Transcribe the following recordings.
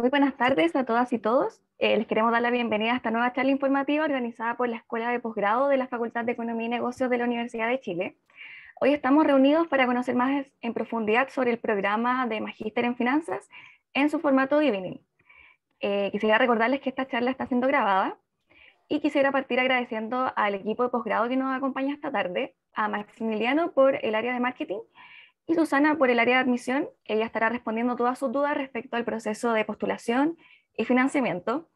Muy buenas tardes a todas y todos. Eh, les queremos dar la bienvenida a esta nueva charla informativa organizada por la Escuela de Posgrado de la Facultad de Economía y Negocios de la Universidad de Chile. Hoy estamos reunidos para conocer más en profundidad sobre el programa de Magíster en Finanzas en su formato e quisiera recordarles que esta charla está siendo grabada y quisiera partir agradeciendo al equipo de posgrado que nos acompaña esta tarde, a Maximiliano por el área de marketing y Susana, por el área de admisión, ella estará respondiendo todas sus dudas respecto al proceso de postulación y financiamiento.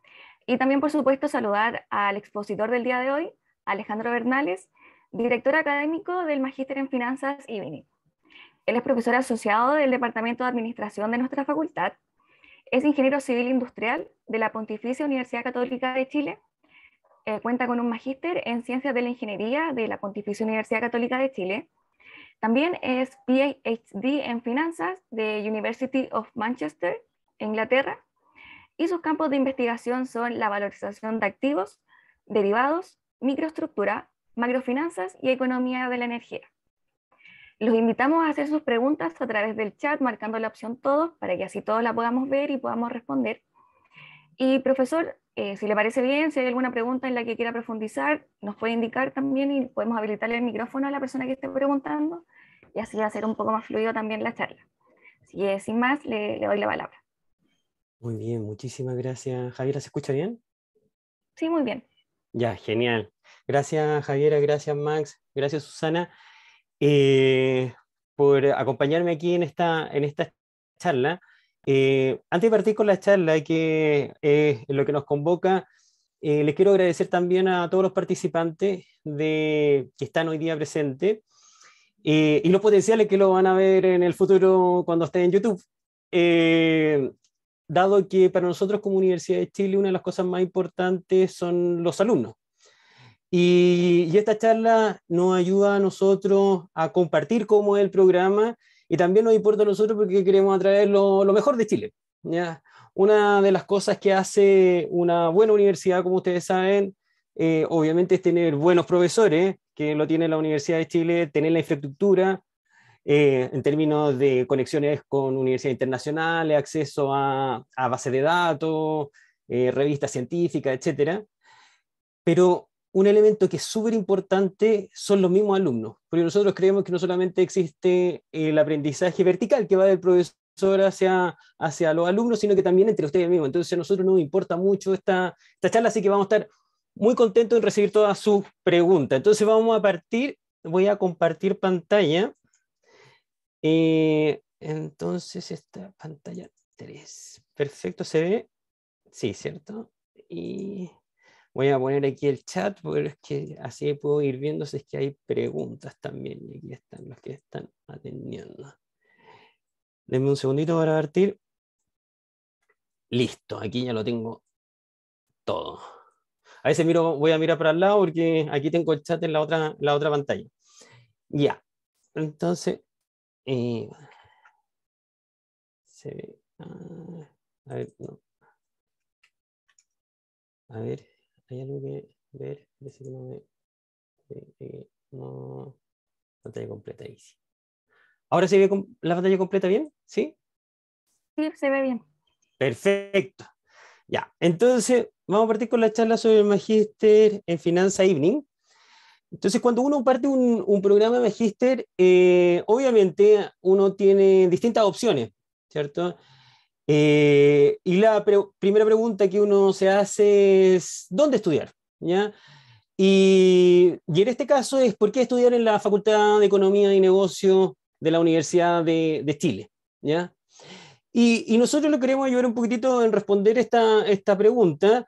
Y también, por supuesto, saludar al expositor del día de hoy, Alejandro Bernales, director académico del Magíster en Finanzas y IBINI. Él es profesor asociado del Departamento de Administración de nuestra facultad. Es ingeniero civil industrial de la Pontificia Universidad Católica de Chile. Eh, cuenta con un magíster en Ciencias de la Ingeniería de la Pontificia Universidad Católica de Chile también es PhD en finanzas de University of Manchester, Inglaterra, y sus campos de investigación son la valorización de activos, derivados, microestructura, macrofinanzas y economía de la energía. Los invitamos a hacer sus preguntas a través del chat, marcando la opción todos, para que así todos la podamos ver y podamos responder. Y profesor, eh, si le parece bien, si hay alguna pregunta en la que quiera profundizar, nos puede indicar también y podemos habilitarle el micrófono a la persona que esté preguntando y así hacer un poco más fluido también la charla. Así es, sin más, le, doy la palabra. Muy bien, muchísimas gracias. Javiera, ¿se escucha bien? Sí, muy bien. Ya, genial. Gracias Javiera, gracias Max, gracias Susana eh, por acompañarme aquí en esta, en esta charla. Eh, antes de partir con la charla, que es lo que nos convoca, eh, les quiero agradecer también a todos los participantes que están hoy día presentes eh, y los potenciales que lo van a ver en el futuro cuando estén en YouTube. dado que para nosotros como Universidad de Chile una de las cosas más importantes son los alumnos. Y, y esta charla nos ayuda a nosotros a compartir cómo es el programa y también nos importa a nosotros porque queremos atraer lo, mejor de Chile. ¿ya? Una de las cosas que hace una buena universidad, como ustedes saben, eh, obviamente es tener buenos profesores, que lo tiene la Universidad de Chile, tener la infraestructura eh, en términos de conexiones con universidades internacionales, acceso a, bases de datos, eh, revistas científicas, etc. Pero un elemento que es súper importante son los mismos alumnos, porque nosotros creemos que no solamente existe el aprendizaje vertical que va del profesor hacia, hacia los alumnos, sino que también entre ustedes mismos. Entonces a nosotros nos importa mucho esta, esta charla, así que vamos a estar muy contentos en recibir todas sus preguntas. Entonces vamos a partir, voy a compartir pantalla. Eh, entonces esta pantalla 3. Perfecto, se ve. Sí, ¿cierto? Y Voy a poner aquí el chat, porque así puedo ir viendo si es que hay preguntas también. Y aquí están los que están atendiendo. Denme un segundito para partir. Listo, aquí ya lo tengo todo. A veces miro, voy a mirar para el lado porque aquí tengo el chat en la otra, la otra pantalla. Ya, entonces, eh, se ve. Ah, a ver, no. A ver hay algo que ver, no no. Pantalla completa, ahí. ¿Ahora se ve la pantalla completa bien? ¿Sí? Sí, se ve bien. Perfecto. Ya, entonces vamos a partir con la charla sobre el Magister en Finanza Evening. Entonces, cuando uno parte un, programa de Magister, eh, obviamente uno tiene distintas opciones, ¿cierto? Eh, y la primera pregunta que uno se hace es, ¿dónde estudiar? ¿Ya? Y, en este caso es, ¿por qué estudiar en la Facultad de Economía y Negocios de la Universidad de, Chile? ¿Ya? Y, nosotros lo queremos ayudar un poquitito en responder esta, esta pregunta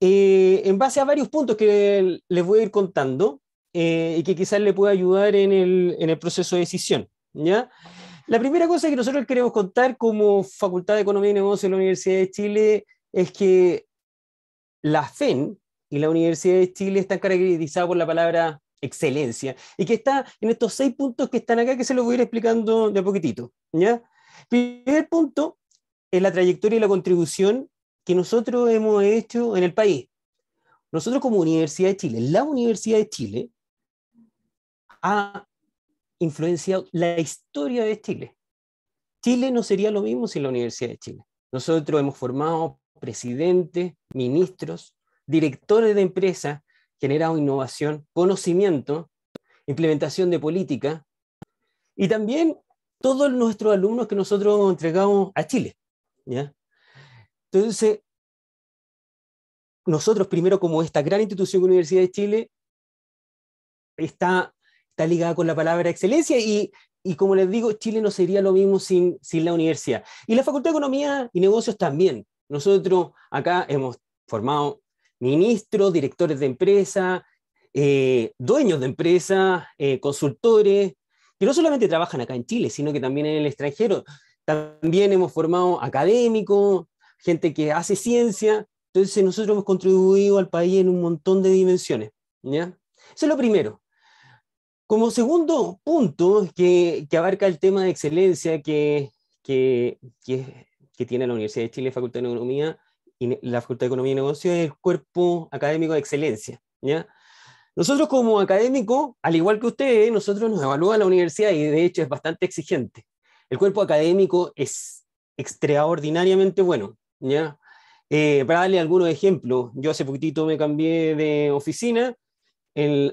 eh, en base a varios puntos que les voy a ir contando eh, y que quizás le pueda ayudar en el, en el proceso de decisión. ¿ya? La primera cosa que nosotros queremos contar como Facultad de Economía y Negocios de la Universidad de Chile es que la FEN y la Universidad de Chile están caracterizadas por la palabra excelencia y que está en estos seis puntos que están acá que se los voy a ir explicando de a poquitito. ¿ya? Primer punto es la trayectoria y la contribución que nosotros hemos hecho en el país. Nosotros como Universidad de Chile, la Universidad de Chile ha influenciado la historia de Chile. Chile no sería lo mismo sin la Universidad de Chile. Nosotros hemos formado presidentes, ministros, directores de empresas, generado innovación, conocimiento, implementación de política y también todos nuestros alumnos que nosotros entregamos a Chile. Entonces, nosotros primero como esta gran institución de Universidad de Chile está está ligada con la palabra excelencia y, y como les digo, Chile no sería lo mismo sin, la universidad. Y la Facultad de Economía y Negocios también. Nosotros acá hemos formado ministros, directores de empresa, eh, dueños de empresas, eh, consultores, que no solamente trabajan acá en Chile, sino que también en el extranjero. También hemos formado académicos, gente que hace ciencia. Entonces nosotros hemos contribuido al país en un montón de dimensiones. ¿ya? Eso es lo primero. Como segundo punto que, abarca el tema de excelencia que, tiene la Universidad de Chile, Facultad de Economía, y la Facultad de Economía y Negocios es el cuerpo académico de excelencia. ¿ya? Nosotros como académico, al igual que ustedes, nosotros nos evalúa la universidad y de hecho es bastante exigente. El cuerpo académico es extraordinariamente bueno. ¿ya? Eh, para darle algunos ejemplos, yo hace poquitito me cambié de oficina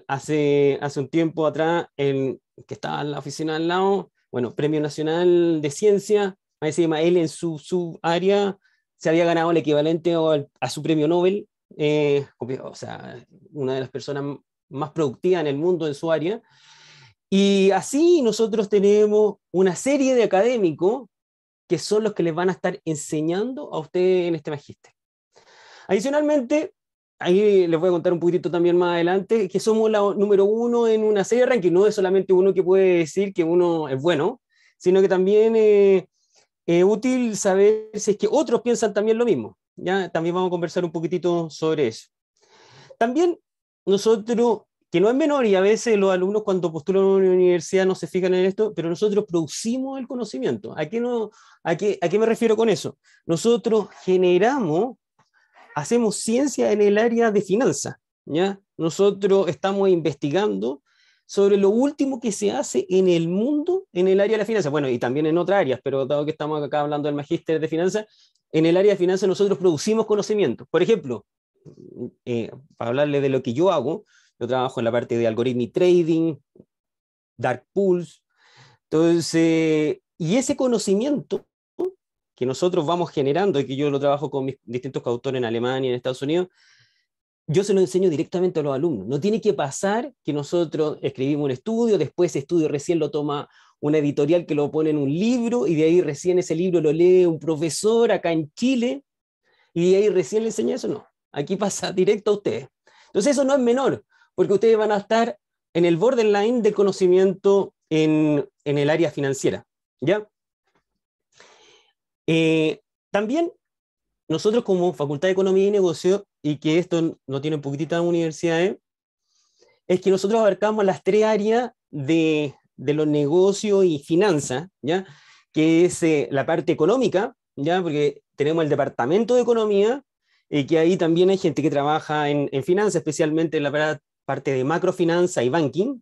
hace, hace un tiempo atrás, el que estaba en la oficina al lado, bueno, Premio Nacional de Ciencia, ahí se él en su, área, se había ganado el equivalente a, su premio Nobel, eh, o sea, una de las personas más productivas en el mundo en su área. Y así nosotros tenemos una serie de académicos que son los que les van a estar enseñando a ustedes en este magíster. Adicionalmente, ahí les voy a contar un poquitito también más adelante, que somos la número uno en una serie de ranking. No es solamente uno que puede decir que uno es bueno, sino que también eh, es útil saber si es que otros piensan también lo mismo. ¿ya? También vamos a conversar un poquitito sobre eso. También nosotros, que no es menor, y a veces los alumnos cuando postulan a una universidad no se fijan en esto, pero nosotros producimos el conocimiento. ¿A qué, no, a qué, a qué me refiero con eso? Nosotros generamos hacemos ciencia en el área de finanzas. ¿ya? Nosotros estamos investigando sobre lo último que se hace en el mundo en el área de la finanza, bueno, y también en otras áreas, pero dado que estamos acá hablando del magíster de finanzas, en el área de finanzas nosotros producimos conocimiento. Por ejemplo, eh, para hablarle de lo que yo hago, yo trabajo en la parte de algoritmo trading, dark pools, entonces, y ese conocimiento que nosotros vamos generando y que yo lo trabajo con mis distintos coautores en Alemania y en Estados Unidos, yo se lo enseño directamente a los alumnos. No tiene que pasar que nosotros escribimos un estudio, después ese estudio recién lo toma una editorial que lo pone en un libro y de ahí recién ese libro lo lee un profesor acá en Chile y de ahí recién le enseña eso. No, aquí pasa directo a ustedes. Entonces eso no es menor, porque ustedes van a estar en el borderline del conocimiento en, en el área financiera. ¿Ya? Eh, también nosotros como Facultad de Economía y Negocio, y que esto no tiene poquitita universidades, es que nosotros abarcamos las tres áreas de, de los negocios y finanzas, ¿ya? que es eh, la parte económica, ¿ya? porque tenemos el Departamento de Economía, y que ahí también hay gente que trabaja en, finanzas, especialmente en la parte de macrofinanza y banking.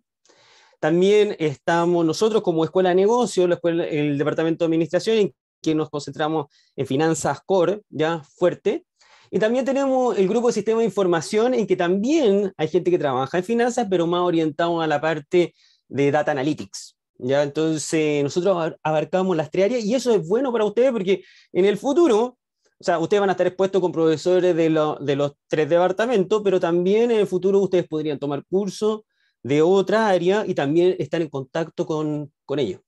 También estamos nosotros como Escuela de Negocios, el Departamento de Administración, que nos concentramos en finanzas core, ya fuerte. Y también tenemos el grupo de sistema de información, en que también hay gente que trabaja en finanzas, pero más orientado a la parte de data analytics. ¿ya? Entonces, nosotros abarcamos las tres áreas y eso es bueno para ustedes porque en el futuro, o sea, ustedes van a estar expuestos con profesores de, de los tres departamentos, pero también en el futuro ustedes podrían tomar cursos de otra área y también estar en contacto con, con ellos.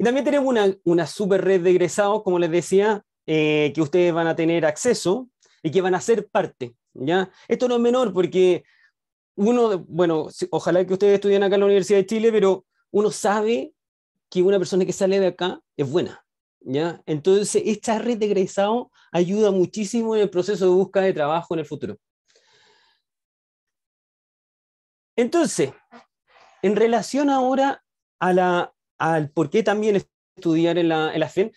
Y también tenemos una, una super red de egresados, como les decía, eh, que ustedes van a tener acceso y que van a ser parte. ¿ya? Esto no es menor porque uno, bueno, ojalá que ustedes estudien acá en la Universidad de Chile, pero uno sabe que una persona que sale de acá es buena. ¿ya? Entonces, esta red de egresados ayuda muchísimo en el proceso de búsqueda de trabajo en el futuro. Entonces, en relación ahora a la al por qué también estudiar en la, en e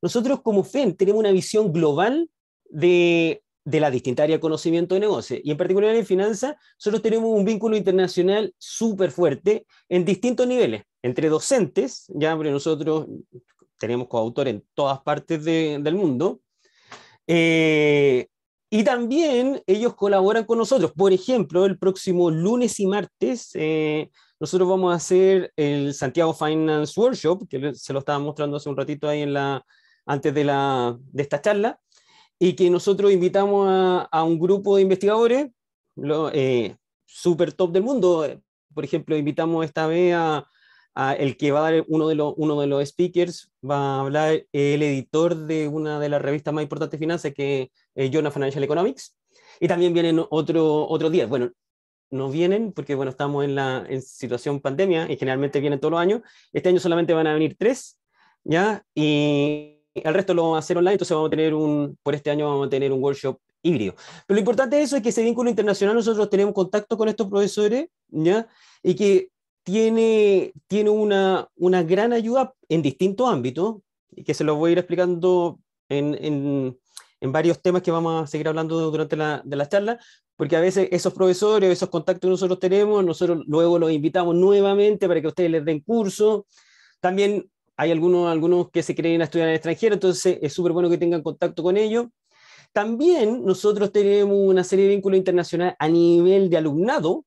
nosotros como FEN tenemos una visión global de, de la distinta área de conocimiento de negocio. Y en particular en finanzas, nosotros tenemos un vínculo internacional súper fuerte en distintos niveles, entre docentes, ya nosotros tenemos coautores en todas partes del mundo, eh, y también ellos colaboran con nosotros. Por ejemplo, el próximo lunes y martes eh, nosotros vamos a hacer el Santiago Finance Workshop, que se lo estaba mostrando hace un ratito ahí en la, antes de, la, de esta charla, y que nosotros invitamos a, un grupo de investigadores, eh, super top del mundo. Por ejemplo, invitamos esta vez a el que va a dar uno de, los, uno de los speakers va a hablar el editor de una de las revistas más importantes de finanzas, que es eh, Jonah Financial Economics. Y también vienen otro, otros días. Bueno, no vienen porque bueno, estamos en la en situación pandemia y generalmente vienen todos los años. Este año solamente van a venir tres, ¿ya? Y el resto lo vamos a hacer online, entonces vamos a tener un, por este año vamos a tener un workshop híbrido. Pero lo importante de eso es que ese vínculo internacional nosotros tenemos contacto con estos profesores, ¿ya? Y que tiene, tiene una, una gran ayuda en distintos ámbitos, y que se los voy a ir explicando en, en, varios temas que vamos a seguir hablando durante la, de charla, porque a veces esos profesores, esos contactos que nosotros tenemos, nosotros luego los invitamos nuevamente para que ustedes les den curso. También hay algunos, algunos que se creen a estudiar en el extranjero, entonces es súper bueno que tengan contacto con ellos. También nosotros tenemos una serie de vínculos internacionales a nivel de alumnado,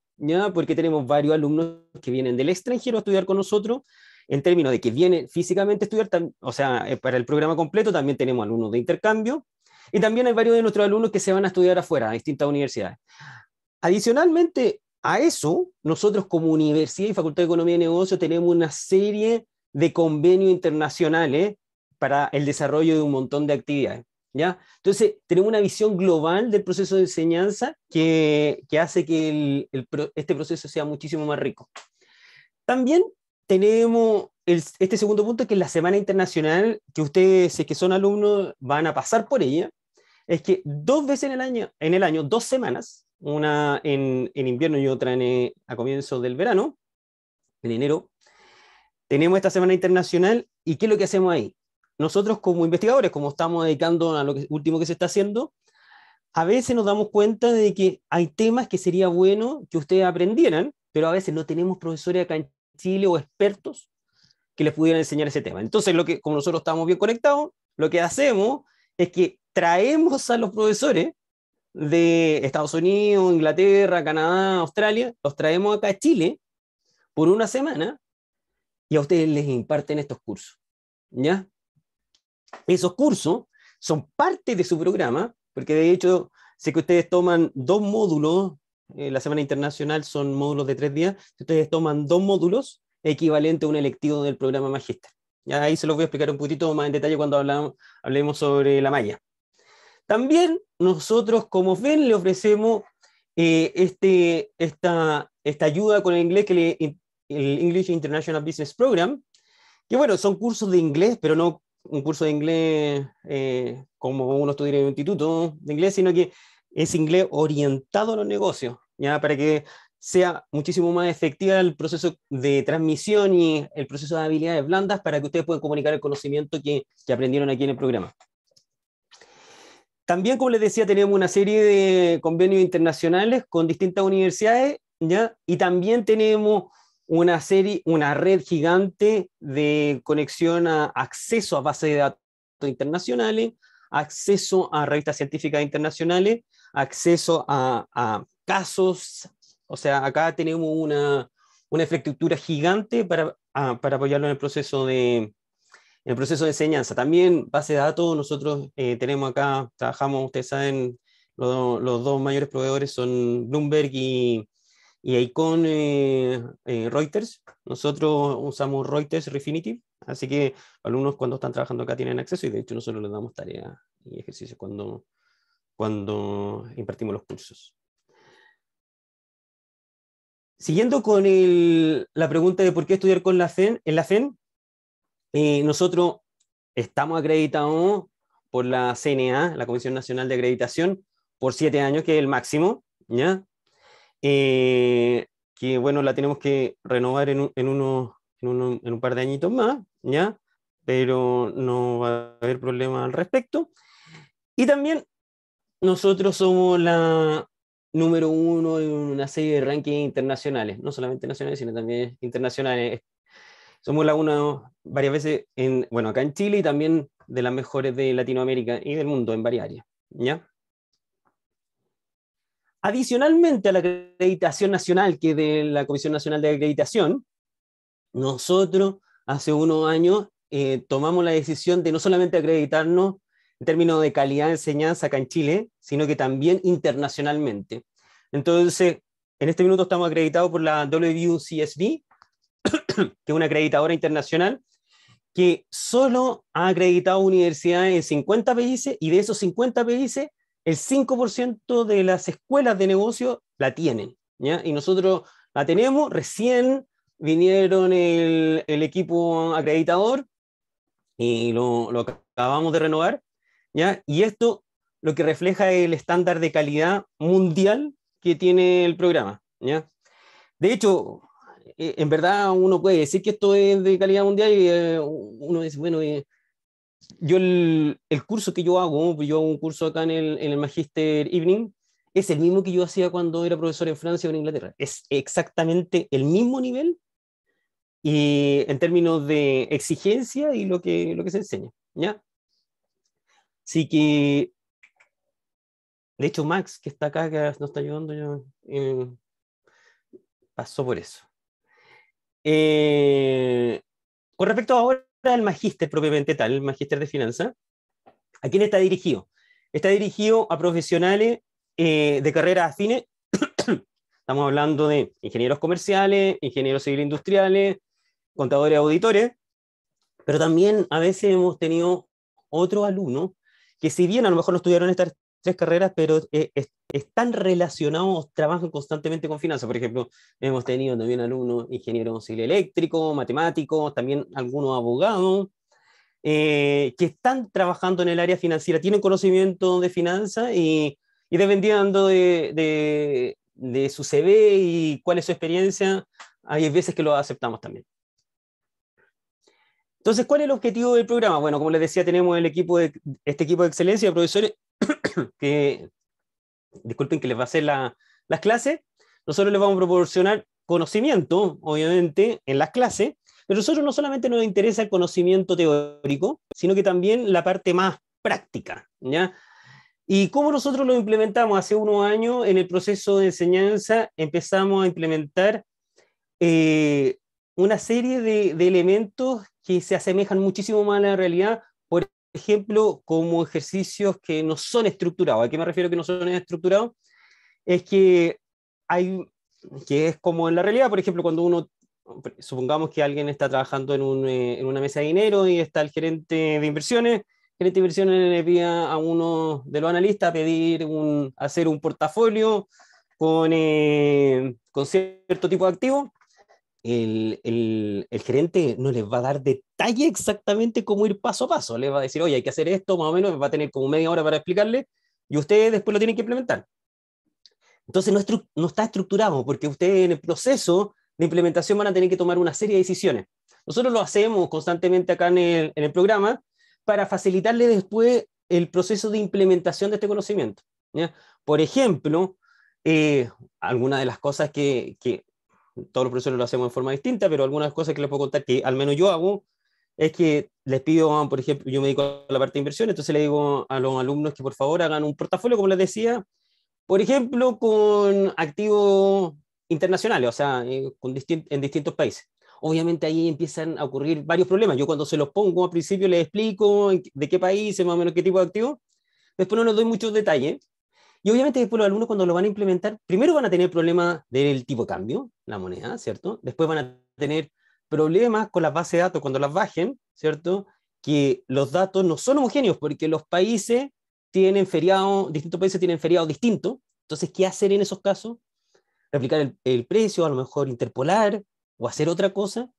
porque tenemos varios alumnos que vienen del extranjero a estudiar con nosotros, en términos de que vienen físicamente a estudiar, o sea, eh, para el programa completo también tenemos alumnos de intercambio, y también hay varios de nuestros alumnos que se van a estudiar afuera, a distintas universidades. Adicionalmente a eso, nosotros como Universidad y Facultad de Economía y Negocios tenemos una serie de convenios internacionales para el desarrollo de un montón de actividades. Entonces, tenemos una visión global del proceso de enseñanza que, hace que este proceso sea muchísimo más rico. También tenemos este segundo punto, que es la Semana Internacional, que ustedes que son alumnos van a pasar por ella, es que dos veces en el año, en el año dos semanas, una en, invierno y otra eh, a comienzos del verano, en enero, tenemos esta Semana Internacional, ¿y qué es lo que hacemos ahí? nosotros como investigadores, como estamos dedicando a lo último que se está haciendo, a veces nos damos cuenta de que hay temas que sería bueno que ustedes aprendieran, pero a veces no tenemos profesores acá en Chile o expertos que les pudieran enseñar ese tema. Entonces, como nosotros estamos bien conectados, lo que hacemos es que traemos a los profesores de Estados Unidos, Inglaterra, Canadá, Australia, los traemos acá a Chile por una semana y a ustedes les imparten estos cursos. ¿Ya? Esos cursos son parte de su programa, porque de hecho sé que ustedes toman dos módulos, eh, la Semana Internacional son módulos de tres días, ustedes toman dos módulos equivalente a un electivo del programa Magister. ahí se los voy a explicar un poquito más en detalle cuando hablemos sobre la malla. También nosotros, como ven, le ofrecemos eh, este, esta, esta ayuda con el inglés, que el English International Business Program, que bueno, son cursos de inglés, pero no un curso de inglés eh, como uno estudia en un instituto de inglés, sino que es inglés orientado a los negocios, ¿ya? para que sea muchísimo más efectiva el proceso de transmisión y el proceso de habilidades blandas para que ustedes puedan comunicar el conocimiento que, que aprendieron aquí en el programa. También, como les decía, tenemos una serie de convenios internacionales con distintas universidades, ¿ya? y también tenemos una serie, una red gigante de conexión a acceso a bases de datos internacionales, acceso a revistas científicas internacionales, acceso a, casos, o sea, acá tenemos una, una infraestructura gigante para, apoyarlo en el proceso de, el proceso de enseñanza. También base de datos, nosotros eh, tenemos acá, trabajamos, ustedes saben, los dos mayores proveedores son Bloomberg y, y ahí con eh, eh, Reuters, nosotros usamos Reuters Refinitiv, así que alumnos cuando están trabajando acá tienen acceso y de hecho nosotros les damos tareas y ejercicios cuando, cuando impartimos los cursos. Siguiendo con la pregunta de por qué estudiar con la CEN en la FEN, eh, nosotros estamos acreditados por la CNA, la Comisión Nacional de Acreditación, por siete años, que es el máximo, ¿ya? Eh, que bueno, la tenemos que renovar en, en, uno, en, un par de añitos más, ¿ya? Pero no va a haber problema al respecto. Y también nosotros somos la número uno en una serie de rankings internacionales, no solamente nacionales, sino también internacionales. Somos la una varias veces, en, bueno, acá en Chile y también de las mejores de Latinoamérica y del mundo en varias áreas, ¿ya? Adicionalmente a la acreditación nacional, que es de la Comisión Nacional de Acreditación, nosotros hace unos años eh, tomamos la decisión de no solamente acreditarnos en términos de calidad de enseñanza acá en Chile, sino que también internacionalmente. Entonces, en este minuto estamos acreditados por la WCSB, que es una acreditadora internacional, que solo ha acreditado universidades en 50 países y de esos 50 países el 5% de las escuelas de negocio la tienen, ¿ya? Y nosotros la tenemos, recién vinieron el, equipo acreditador y lo, lo, acabamos de renovar, ¿ya? Y esto lo que refleja el estándar de calidad mundial que tiene el programa, ¿ya? De hecho, eh, en verdad uno puede decir que esto es de calidad mundial y eh, uno dice, bueno, eh, yo el, curso que yo hago, pues yo hago un curso acá en el, en el Magister Evening, es el mismo que yo hacía cuando era profesor en Francia o en Inglaterra. Es exactamente el mismo nivel y en términos de exigencia y lo que, lo que se enseña. ¿ya? Así que, de hecho, Max, que está acá, que nos está ayudando, yo, eh, pasó por eso. Eh, con respecto a ahora el magíster propiamente tal, el magíster de finanzas, ¿a quién está dirigido? Está dirigido a profesionales eh, de carreras afines. Estamos hablando de ingenieros comerciales, ingenieros civil industriales, contadores auditores, pero también a veces hemos tenido otro alumno que si bien a lo mejor no estudiaron esta tres carreras, pero están relacionados, trabajan constantemente con finanzas. Por ejemplo, hemos tenido también alumnos ingenieros civil eléctrico, matemáticos, también algunos abogados, eh, que están trabajando en el área financiera, tienen conocimiento de finanzas y, dependiendo de, su CV y cuál es su experiencia, hay veces que lo aceptamos también. Entonces, ¿cuál es el objetivo del programa? Bueno, como les decía, tenemos el equipo de, este equipo de excelencia de profesores que, disculpen, que les va a hacer la, las clases. Nosotros les vamos a proporcionar conocimiento, obviamente, en las clases, pero a nosotros no solamente nos interesa el conocimiento teórico, sino que también la parte más práctica, ¿ya? ¿Y cómo nosotros lo implementamos? Hace unos años, en el proceso de enseñanza, empezamos a implementar eh, una serie de, elementos que se asemejan muchísimo más a la realidad ejemplo, como ejercicios que no son estructurados. ¿A qué me refiero que no son estructurados? Es que hay, que es como en la realidad, por ejemplo, cuando uno, supongamos que alguien está trabajando en, eh, una mesa de dinero y está el gerente de inversiones, el gerente de inversiones le pide a uno de los analistas a pedir un, hacer un portafolio con, eh, con cierto tipo de activo el, gerente no les va a dar detalle exactamente cómo ir paso a paso. Les va a decir, oye, hay que hacer esto, más o menos, va a tener como media hora para explicarle y ustedes después lo tienen que implementar. Entonces no, está estructurado porque ustedes en el proceso de implementación van a tener que tomar una serie de decisiones. Nosotros lo hacemos constantemente acá en el, en el programa para facilitarle después el proceso de implementación de este conocimiento. Por ejemplo, eh, alguna de las cosas que todos los profesores lo hacemos de forma distinta, pero algunas cosas que les puedo contar que al menos yo hago es que les pido, ah, por ejemplo, yo me dedico a la parte de inversión, entonces le digo a los alumnos que por favor hagan un portafolio, como les decía, por ejemplo, con activos internacionales, o sea, eh, con en distintos países. Obviamente ahí empiezan a ocurrir varios problemas. Yo cuando se los pongo al principio les explico de qué país, más o menos qué tipo de activo. Después no les doy muchos detalles, y obviamente después los alumnos cuando lo van a implementar, primero van a tener problemas del tipo cambio, la moneda, ¿cierto? Después van a tener problemas con las bases de datos cuando las bajen, ¿cierto? Que los datos no son homogéneos porque los países tienen feriados, distintos países tienen feriados distintos. Entonces, ¿qué hacer en esos casos? Replicar el, el precio, a lo mejor interpolar o hacer otra cosa.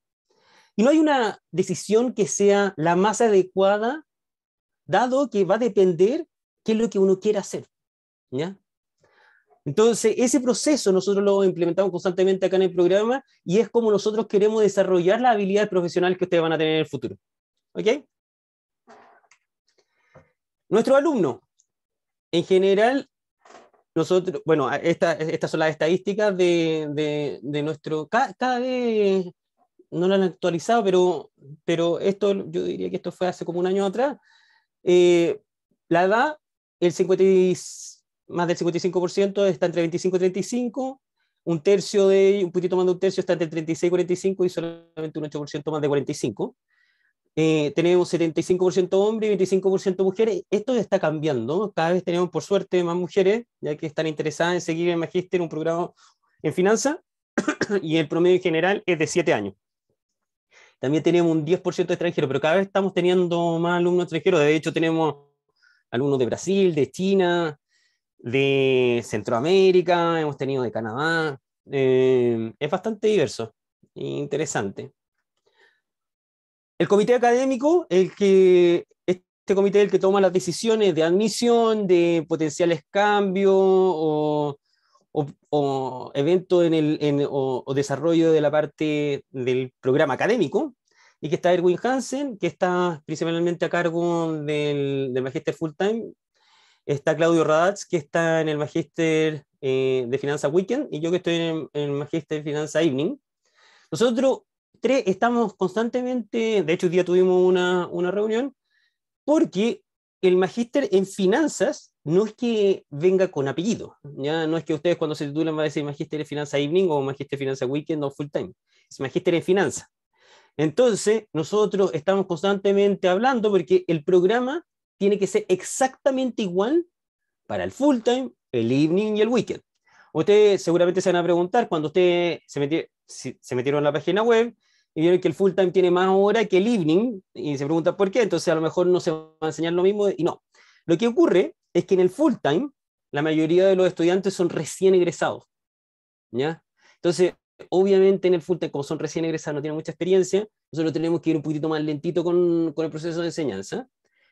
Y no hay una decisión que sea la más adecuada, dado que va a depender qué es lo que uno quiera hacer. Entonces, ese proceso nosotros lo implementamos constantemente acá en el programa y es como nosotros queremos desarrollar las habilidades profesionales que ustedes van a tener en el futuro. ¿Ok? Nuestro alumno, en general, nosotros, bueno, estas son las estadísticas de, nuestro, cada, vez no lo han actualizado, pero, pero esto, yo diría que esto fue hace como un año atrás, eh, la edad, el 56 más del 55% está entre 25 y 35, un tercio de, un poquito más de un tercio está entre 36 y 45 y solamente un 8% más de 45. Eh, tenemos 75% hombres y 25% mujeres. Esto está cambiando. Cada vez tenemos, por suerte, más mujeres, ya que están interesadas en seguir el magíster, un programa en finanza, y el promedio en general es de 7 años. También tenemos un 10% extranjero pero cada vez estamos teniendo más alumnos extranjeros. De hecho, tenemos alumnos de Brasil, de China, de Centroamérica, hemos tenido de Canadá. Em, es bastante diverso e interesante. El comité académico, el que, este comité es el que toma las decisiones de admisión, de potenciales cambios o, o, eventos en el, o, desarrollo de la parte del programa académico, y que está Erwin Hansen, que está principalmente a cargo del, del full time Está Claudio Radatz, que está en el Magister eh, de Finanza Weekend, y yo que estoy en el, en Magister de Finanza Evening. Nosotros tres estamos constantemente, de hecho, hoy día tuvimos una, una reunión, porque el magíster en finanzas no es que venga con apellido, ya no es que ustedes cuando se titulan van a decir magíster de finanza evening o magíster de finanza weekend o full time, es magíster en finanzas. Entonces, nosotros estamos constantemente hablando porque el programa tiene que ser exactamente igual para el full time, el evening y el weekend. Ustedes seguramente se van a preguntar cuando ustedes se, metieron en la página web y vieron que el full time tiene más hora que el evening y se preguntan por qué, entonces a lo mejor no se va a enseñar lo mismo y no. Lo que ocurre es que en el full time la mayoría de los estudiantes son recién egresados. ¿ya? Entonces, obviamente en el full time, como son recién egresados, no tienen mucha experiencia, nosotros tenemos que ir un poquito más lentito con el proceso de enseñanza.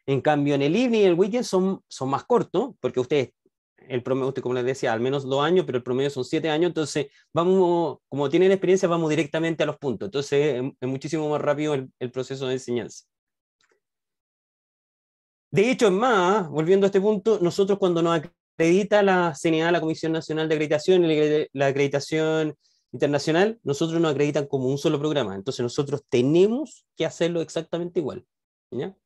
En cambio, en el evening y el weekend son, son más cortos, porque ustedes, el promedio, usted como les decía, al menos dos años, pero el promedio son siete años, entonces vamos, como tienen experiencia, vamos directamente a los puntos. Entonces es, muchísimo más rápido el, proceso de enseñanza. De hecho, es más, volviendo a este punto, nosotros cuando nos acredita la CNA, la Comisión Nacional de Acreditación, la acreditación internacional, nosotros nos acreditan como un solo programa. Entonces nosotros tenemos que hacerlo exactamente igual. ¿ya?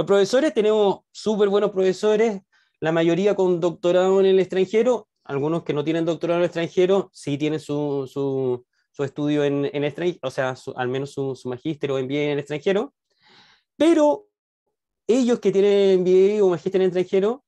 Los profesores, tenemos súper buenos profesores, la mayoría con doctorado en el extranjero, algunos que no tienen doctorado en el extranjero, sí tienen su, estudio en, en extranjero, o sea, al menos su, magíster o MBA en el extranjero, pero ellos que tienen MBA o magíster en el extranjero,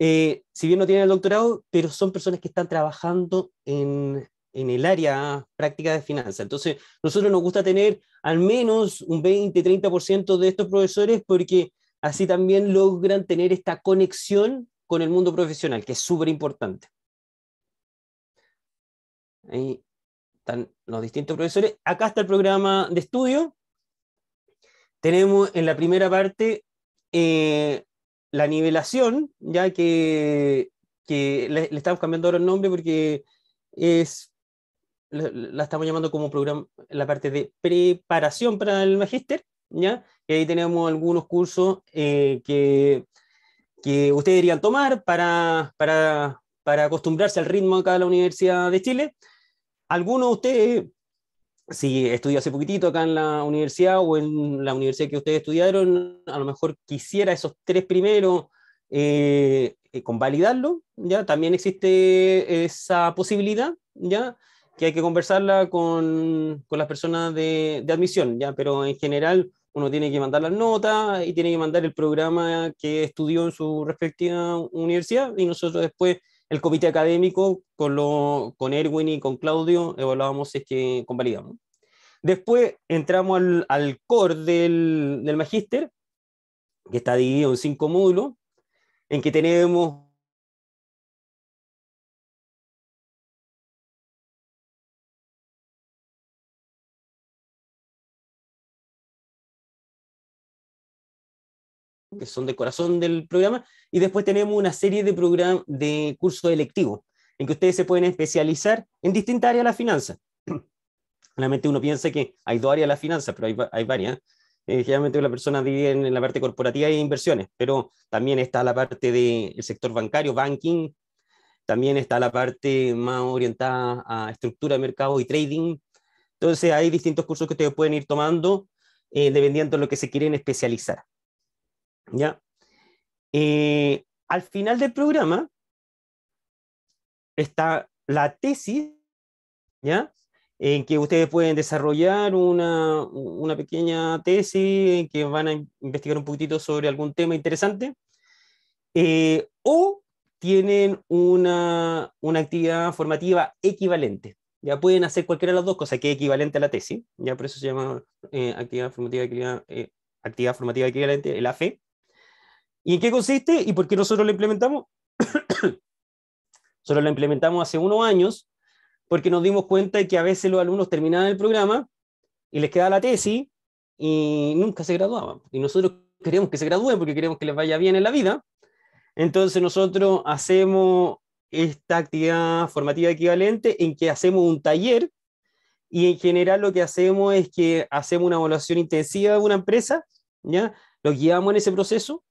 eh, si bien no tienen el doctorado, pero son personas que están trabajando en, en el área práctica de finanzas. Entonces, nosotros nos gusta tener al menos un 20-30% de estos profesores porque así también logran tener esta conexión con el mundo profesional, que es súper importante. Ahí están los distintos profesores. Acá está el programa de estudio. Tenemos en la primera parte eh, la nivelación, ya que, le, le, estamos cambiando ahora el nombre porque es la, estamos llamando como programa, la parte de preparación para el magíster, ¿ya? que ahí tenemos algunos cursos eh, que, que, ustedes deberían tomar para, para, acostumbrarse al ritmo acá de la Universidad de Chile. Algunos de ustedes, si estudió hace poquitito acá en la universidad o en la universidad que ustedes estudiaron, a lo mejor quisiera esos tres primeros eh, eh, convalidarlo, ¿ya? También existe esa posibilidad, ¿ya? que hay que conversarla con, las personas de, admisión, ¿ya? pero en general uno tiene que mandar las notas y tiene que mandar el programa que estudió en su respectiva universidad y nosotros después el comité académico con, lo, con Erwin y con Claudio evaluamos si es que convalidamos. Después entramos al, core del, del magíster, que está dividido en cinco módulos, en que tenemos que son de corazón del programa, y después tenemos una serie de, de cursos electivos, en que ustedes se pueden especializar en distintas áreas de la finanza. Realmente uno piensa que hay dos áreas de la finanza, pero hay, hay varias. ¿eh? Eh, generalmente la persona divide en la parte corporativa e inversiones, pero también está la parte del sector bancario, banking, también está la parte más orientada a estructura de mercado y trading. Entonces hay distintos cursos que ustedes pueden ir tomando eh, dependiendo de lo que se quieren especializar. ¿Ya? Eh, al final del programa está la tesis, ¿ya? En que ustedes pueden desarrollar una, pequeña tesis, en que van a investigar un poquitito sobre algún tema interesante, eh, o tienen una, una, actividad formativa equivalente. Ya pueden hacer cualquiera de las dos cosas que es equivalente a la tesis, ya por eso se llama eh, actividad formativa equivalente, actividad formativa equivalente, el AFE. ¿Y en qué consiste y por qué nosotros lo implementamos? nosotros lo implementamos hace unos años porque nos dimos cuenta de que a veces los alumnos terminaban el programa y les quedaba la tesis y nunca se graduaban. Y nosotros queremos que se gradúen porque queremos que les vaya bien en la vida. Entonces nosotros hacemos esta actividad formativa equivalente en que hacemos un taller y en general lo que hacemos es que hacemos una evaluación intensiva de una empresa, ¿ya? Los guiamos en ese proceso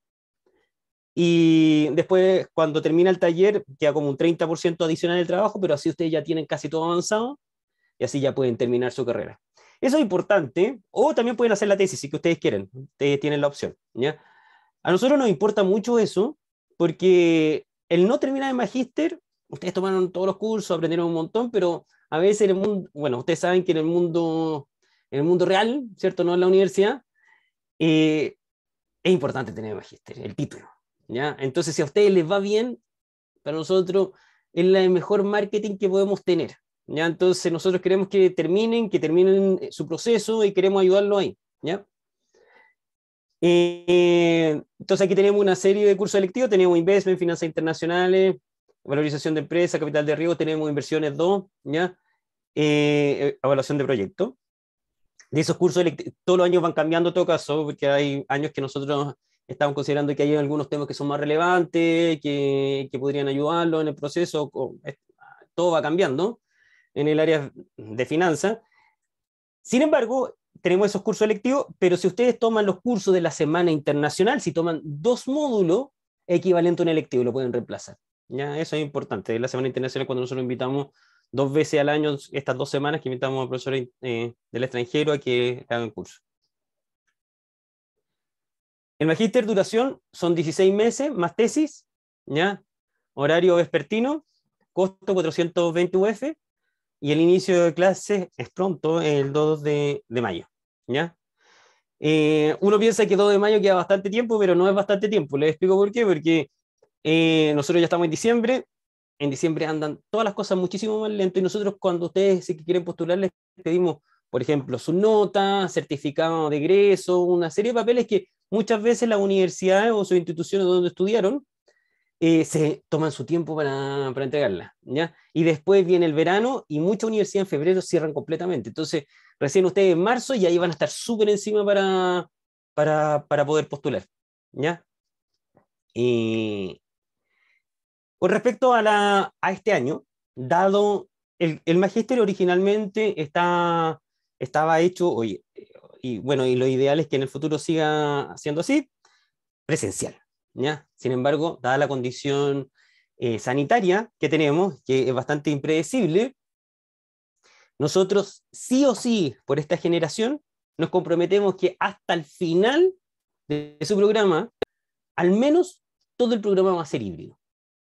y después, cuando termina el taller, queda como un 30% adicional del trabajo, pero así ustedes ya tienen casi todo avanzado y así ya pueden terminar su carrera. Eso es importante, o también pueden hacer la tesis si que ustedes quieren, ustedes tienen la opción. ¿ya? A nosotros nos importa mucho eso, porque el no terminar el magíster, ustedes tomaron todos los cursos, aprendieron un montón, pero a veces en el mundo, bueno, ustedes saben que en el mundo, en el mundo real, ¿cierto? No en la universidad, eh, es importante tener el magíster, el título. ¿ya? Entonces, si a ustedes les va bien, para nosotros es el mejor marketing que podemos tener. ¿ya? Entonces, nosotros queremos que terminen, que terminen eh, su proceso y queremos ayudarlo ahí. ¿ya? Eh, entonces, aquí tenemos una serie de cursos electivos, tenemos investment, finanzas internacionales, valorización de empresa, capital de riesgo, tenemos inversiones 2, ¿ya? Eh, evaluación de proyecto. De esos cursos, todos los años van cambiando, todo caso, porque hay años que nosotros estamos considerando que hay algunos temas que son más relevantes, que, que podrían ayudarlo en el proceso, eh, todo va cambiando en el área de finanzas. Sin embargo, tenemos esos cursos electivos, pero si ustedes toman los cursos de la Semana Internacional, si toman dos módulos, equivalente a un electivo, lo pueden reemplazar. ¿ya? Eso es importante. La Semana Internacional, cuando nosotros invitamos dos veces al año, estas dos semanas que invitamos a profesores eh, del extranjero a que hagan curso. El magíster duración son 16 meses más tesis, ¿ya? horario vespertino, costo 420 UF y el inicio de clases es pronto, el 2 de, mayo. ¿ya? Eh, uno piensa que 2 de mayo queda bastante tiempo, pero no es bastante tiempo. Les explico por qué, porque eh, nosotros ya estamos en diciembre, en diciembre andan todas las cosas muchísimo más lento y nosotros cuando ustedes si quieren postular les pedimos, por ejemplo, su nota, certificado de egreso, una serie de papeles que muchas veces las universidades o sus instituciones donde estudiaron eh, se toman su tiempo para, para entregarla, ¿ya? Y después viene el verano y muchas universidades en febrero cierran completamente. Entonces, recién ustedes en marzo y ahí van a estar súper encima para, para, poder postular, ¿ya? con respecto a, la, este año, dado el, el magisterio originalmente está, estaba hecho, oye, y bueno, y lo ideal es que en el futuro siga siendo así, presencial. ¿ya? Sin embargo, dada la condición eh, sanitaria que tenemos, que es bastante impredecible, nosotros sí o sí, por esta generación, nos comprometemos que hasta el final de su programa, al menos todo el programa va a ser híbrido.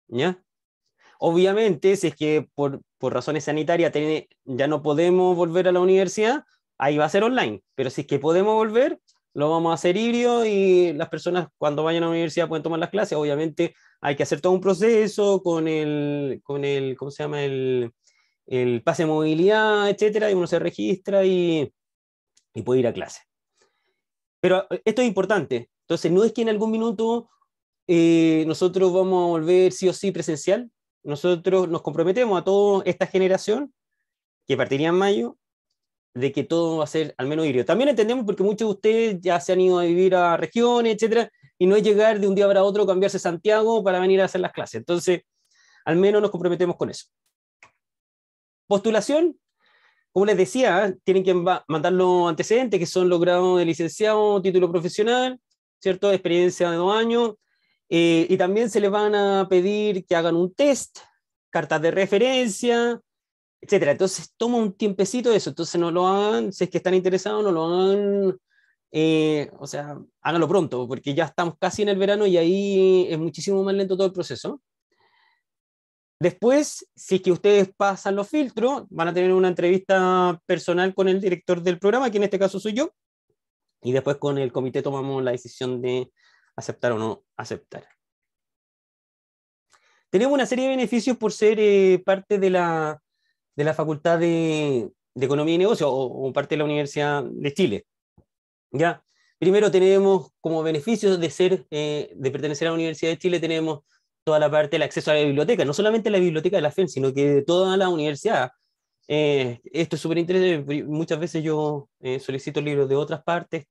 ¿Ya? Obviamente, si es que por, por razones sanitarias ya no podemos volver a la universidad, ahí va a ser online, pero si es que podemos volver, lo vamos a hacer híbrido y las personas cuando vayan a la universidad pueden tomar las clases. Obviamente hay que hacer todo un proceso con el, con el ¿cómo se llama? El, el pase de movilidad, etcétera, y uno se registra y, y puede ir a clase. Pero eh, esto es importante. Entonces, no es que en algún minuto eh, nosotros vamos a volver sí o sí presencial. Nosotros nos comprometemos a toda esta generación que partiría en mayo de que todo va a ser al menos híbrido. También entendemos porque muchos de ustedes ya se han ido a vivir a regiones, etcétera, y no es llegar de un día para otro, cambiarse Santiago para venir a hacer las clases. Entonces, al menos nos comprometemos con eso. Postulación, como les decía, tienen que mandar los antecedentes, que son los grados de licenciado, título profesional, ¿cierto? Experiencia de dos años, eh, y también se les van a pedir que hagan un test, cartas de referencia, etcétera. Entonces toma un tiempecito eso, entonces no lo hagan, si es que están interesados, no lo hagan, eh, o sea, háganlo pronto, porque ya estamos casi en el verano y ahí es muchísimo más lento todo el proceso. Después, si es que ustedes pasan los filtros, van a tener una entrevista personal con el director del programa, que en este caso soy yo, y después con el comité tomamos la decisión de aceptar o no aceptar. Tenemos una serie de beneficios por ser eh, parte de la de la Facultad de, Economía y Negocios o, parte de la Universidad de Chile. ¿ya? Primero tenemos como beneficios de, ser, eh, de pertenecer a la Universidad de Chile, tenemos toda la parte del acceso a la biblioteca, no solamente la biblioteca de la FEN, sino que de toda la universidad. Eh, esto es súper interesante, muchas veces yo eh, solicito libros de otras partes,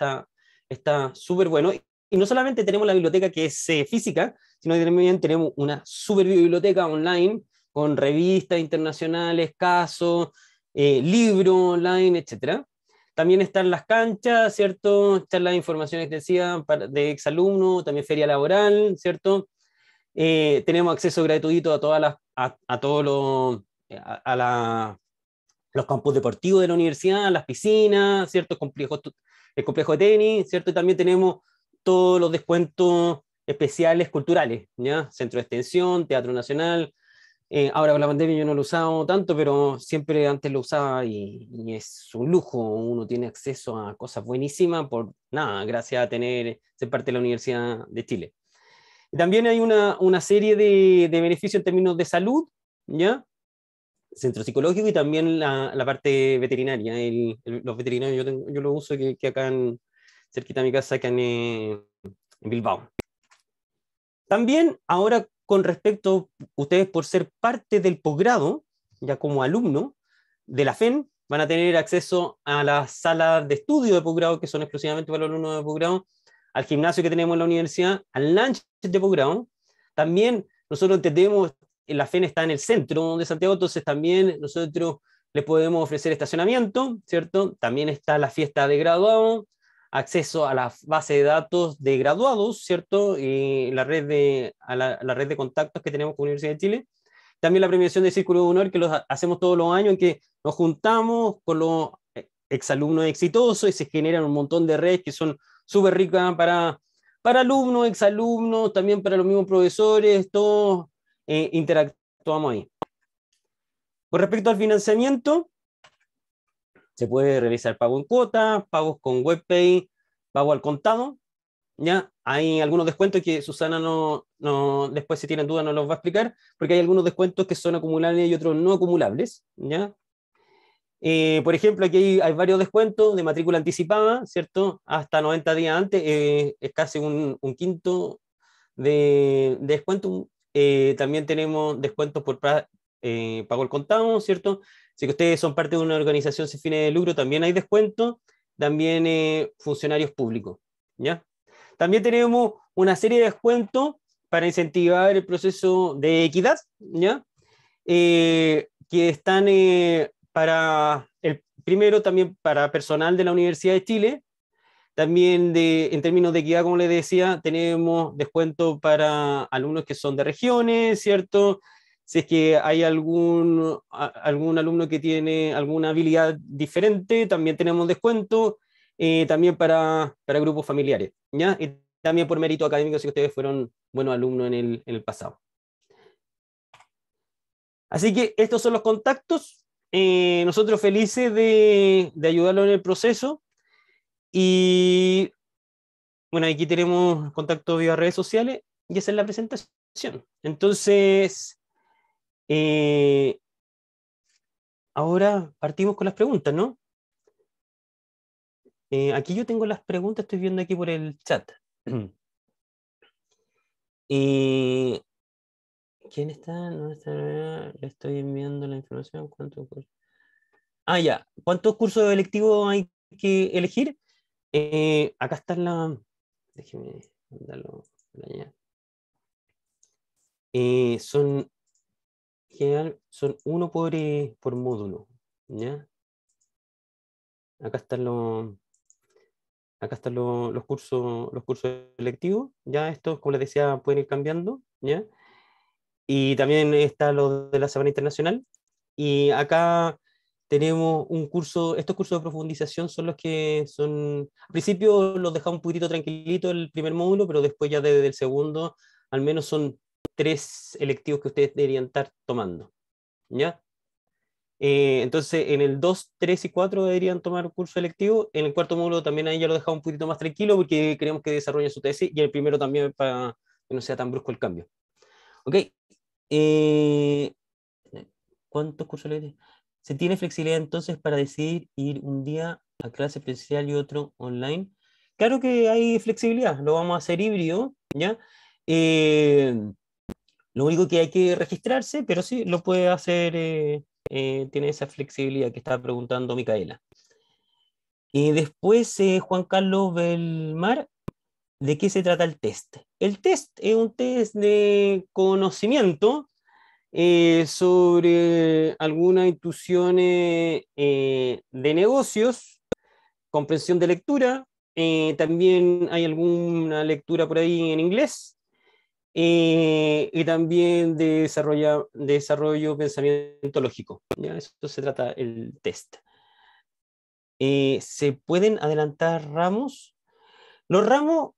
está súper bueno. Y no solamente tenemos la biblioteca que es física, sino que también tenemos una super biblioteca online con revistas internacionales, casos, eh, libros online, etc. También están las canchas, ¿cierto? Charlas de información extensiva de exalumno, también feria laboral, ¿cierto? Eh, tenemos acceso gratuito a a, todos los, a, los campos deportivos de la universidad, las piscinas, ¿cierto? el complejo de tenis, ¿cierto? Y también tenemos todos los descuentos especiales culturales, ¿ya? Centro de Extensión, Teatro Nacional, eh, ahora con la pandemia yo no lo he usado tanto, pero siempre antes lo usaba y, es un lujo. Uno tiene acceso a cosas buenísimas por nada, gracias a tener, ser parte de la Universidad de Chile. También hay una, una serie de, de, beneficios en términos de salud, ¿ya? Centro psicológico y también la, la parte veterinaria. El, los veterinarios, yo, tengo, yo lo uso que, acá en, cerquita de mi casa, acá en eh, Bilbao. También ahora con respecto, ustedes por ser parte del posgrado, ya como alumno de la FEN, van a tener acceso a las salas de estudio de posgrado, que son exclusivamente para los alumnos de posgrado, al gimnasio que tenemos en la universidad, al lunch de posgrado. También nosotros entendemos, la FEN está en el centro de Santiago, entonces también nosotros le podemos ofrecer estacionamiento, ¿cierto? También está la fiesta de graduado, acceso a la base de datos de graduados, ¿cierto? Y la red de, la, red de contactos que tenemos con la Universidad de Chile. También la premiación de Círculo de Honor, que lo hacemos todos los años, en que nos juntamos con los eh, exalumnos exitosos y se generan un montón de redes que son súper ricas para, para alumnos, exalumnos, también para los mismos profesores, todos eh, interactuamos ahí. Con respecto al financiamiento, se puede realizar pago en cuotas, pagos con WebPay, pago al contado. ¿ya? Hay algunos descuentos que Susana no, no después si tienen dudas nos los va a explicar, porque hay algunos descuentos que son acumulables y otros no acumulables. ¿ya? Eh, por ejemplo, aquí hay, hay, varios descuentos de matrícula anticipada, ¿cierto? Hasta 90 días antes, eh, es casi un, un quinto de, descuento. Eh, también tenemos descuentos por pago al contado, ¿cierto? Si ustedes son parte de una organización sin fines de lucro, también hay descuento, también eh, funcionarios públicos. ¿ya? También tenemos una serie de descuentos para incentivar el proceso de equidad, ¿ya? Eh, que están eh, para el primero también para personal de la Universidad de Chile. También en términos de equidad, como les decía, tenemos descuento para alumnos que son de regiones, ¿cierto? si es que hay algún, algún alumno que tiene alguna habilidad diferente, también tenemos descuento, eh, también para, grupos familiares, ¿ya? Y también por mérito académico si ustedes fueron buenos alumnos en el, pasado. Así que estos son los contactos. Eh, nosotros felices de, de ayudarlo en el proceso. Y bueno, aquí tenemos contacto vía redes sociales y esa es la presentación. Entonces, eh, ahora partimos con las preguntas, ¿no? Eh, aquí yo tengo las preguntas, estoy viendo aquí por el chat. Eh, ¿Quién está? No está. Le estoy enviando la información. ¿Cuántos cursos? Ah, ya. ¿Cuántos cursos electivos hay que elegir? acá está la. Déjeme mandarlo son general son uno por, eh, por módulo. ¿ya? Acá están los acá están los, cursos los cursos electivos. Ya estos, como les decía, pueden ir cambiando. ¿ya? Y también está lo de la semana internacional. Y acá tenemos un curso, estos cursos de profundización son los que son, al principio los dejamos un poquitito tranquilito el primer módulo, pero después ya desde el segundo, al menos son tres electivos que ustedes deberían estar tomando. ¿Ya? Eh, entonces, en el 2, 3 y 4 deberían tomar curso electivo. En el cuarto módulo también ahí ya lo dejamos un poquito más tranquilo porque queremos que desarrolle su tesis y el primero también para que no sea tan brusco el cambio. Ok. Eh, ¿Cuántos cursos electivos? Se tiene flexibilidad entonces para decidir ir un día a clase presencial y otro online. Claro que hay flexibilidad, lo vamos a hacer híbrido, ¿ya? Eh, lo único que hay que registrarse, pero sí lo puede hacer, eh, eh, tiene esa flexibilidad que estaba preguntando Micaela. Y después, eh, Juan Carlos Belmar, ¿de qué se trata el test? El test es un test de conocimiento sobre algunas intuiciones de negocios, comprensión de lectura, también hay alguna lectura por ahí en inglés eh, y, también de desarrollo, pensamiento lógico. Eso Esto se trata el test. Eh, ¿Se pueden adelantar ramos? Los ramos,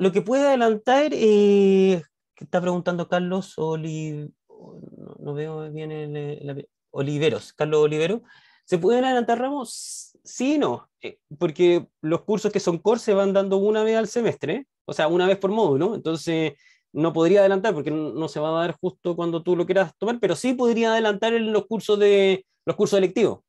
lo que puede adelantar, está preguntando Carlos no, veo bien el, Oliveros, Carlos Oliveros, ¿se pueden adelantar ramos? Sí y no, eh, porque los cursos que son core se van dando una vez al semestre, o sea, una vez por módulo, entonces no podría adelantar porque no se va a dar justo cuando tú lo quieras tomar, pero sí podría adelantar en los cursos de los cursos electivos.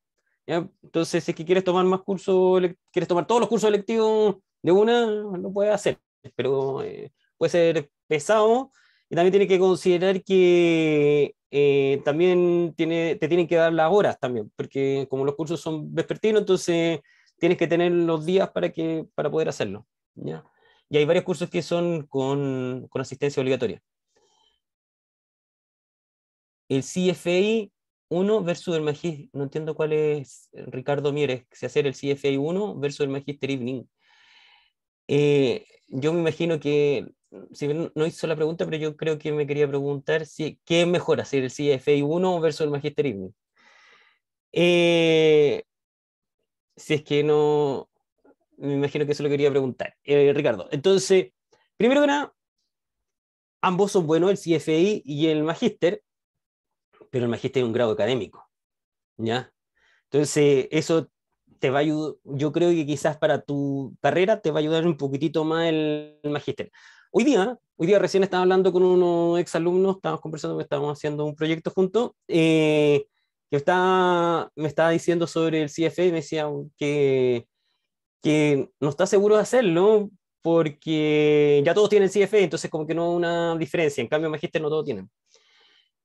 Entonces, si es que quieres tomar más cursos, quieres tomar todos los cursos electivos de una, lo puedes hacer, pero eh, puede ser pesado y también tienes que considerar que eh, también tiene, te tienen que dar las horas también, porque como los cursos son vespertinos, entonces tienes que tener los días para, que, para poder hacerlo. ¿ya? y hay varios cursos que son con, asistencia obligatoria. El CFI 1 versus el Magister, no entiendo cuál es Ricardo Mieres, si hacer el CFI 1 versus el Magister Evening. Eh, yo me imagino que, no hizo la pregunta, pero yo creo que me quería preguntar si, qué es mejor hacer el CFI 1 versus el Magister Evening. Eh, si es que no, me imagino que eso lo quería preguntar. Eh, Ricardo, entonces, primero que nada, ambos son buenos, el CFI y el magíster, pero el magíster es un grado académico, ¿ya? Entonces, eso te va a ayudar, yo creo que quizás para tu carrera te va a ayudar un poquitito más el, magíster. Hoy día, hoy día recién estaba hablando con unos exalumnos, estábamos conversando, que estábamos haciendo un proyecto juntos, eh, que está, me estaba diciendo sobre el CFI, me decía que que no está seguro de hacerlo porque ya todos tienen CFE, entonces como que no hay una diferencia. En cambio, Magister no todos tienen.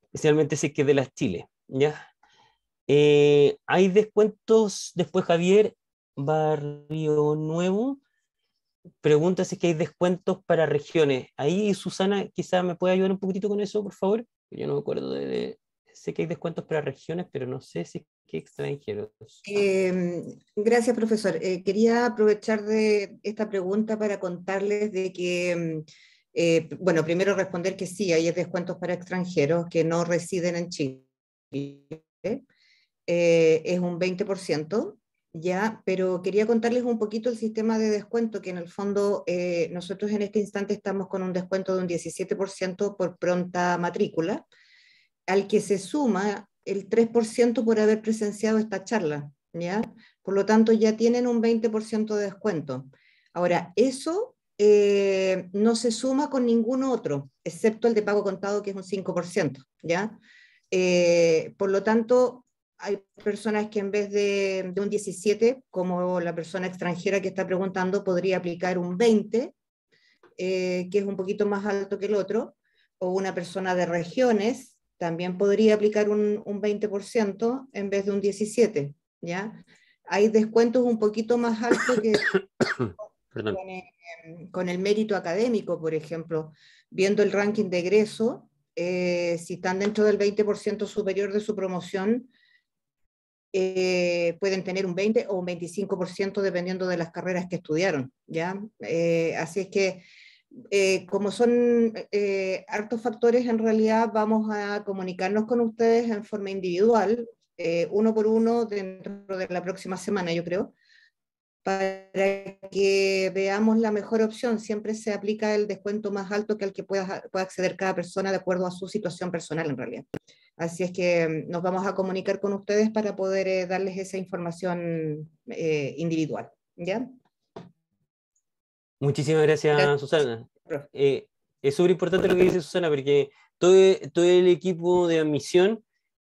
Especialmente si que es de las Chile, ¿ya? Eh, hay descuentos, después Javier Barrio Nuevo pregunta si es que hay descuentos para regiones. Ahí Susana quizás me puede ayudar un poquitito con eso, por favor. Yo no me acuerdo de, sé que hay descuentos para regiones, pero no sé si qué extranjeros. Em, gracias, profesor. Eh, quería aprovechar de esta pregunta para contarles de que, em, eh, bueno, primero responder que sí, hay descuentos para extranjeros que no residen en Chile. Eh, es un 20%. Ya, pero quería contarles un poquito el sistema de descuento, que en el fondo nosotros en este instante estamos con un descuento de un 17% por pronta matrícula, al que se suma el 3% por haber presenciado esta charla, ¿ya? Por lo tanto, ya tienen un 20% de descuento. Ahora, eso eh, no se suma con ningún otro, excepto el de pago contado, que es un 5%, ¿ya? Eh, por lo tanto, hay personas que en vez de, un 17, como la persona extranjera que está preguntando, podría aplicar un 20, eh, que es un poquito más alto que el otro, o una persona de regiones también podría aplicar un, un 20% en vez de un 17%, ¿ya? Hay descuentos un poquito más altos que eh, con, el, mérito académico, por ejemplo, viendo el ranking de egreso, eh, si están dentro del 20% superior de su promoción, eh, pueden tener un 20 o un 25% dependiendo de las carreras que estudiaron, ¿ya? así es que eh, como son eh, hartos factores, en realidad vamos a comunicarnos con ustedes en forma individual, eh, uno por uno, dentro de la próxima semana, yo creo, para que veamos la mejor opción. Siempre se aplica el descuento más alto que al que pueda, pueda acceder cada persona de acuerdo a su situación personal, en realidad. Así es que mm, nos vamos a comunicar con ustedes para poder darles esa información individual. ¿Ya? Muchísimas gracias, Susana. Eh, es súper importante lo que dice Susana, porque todo, todo el equipo de admisión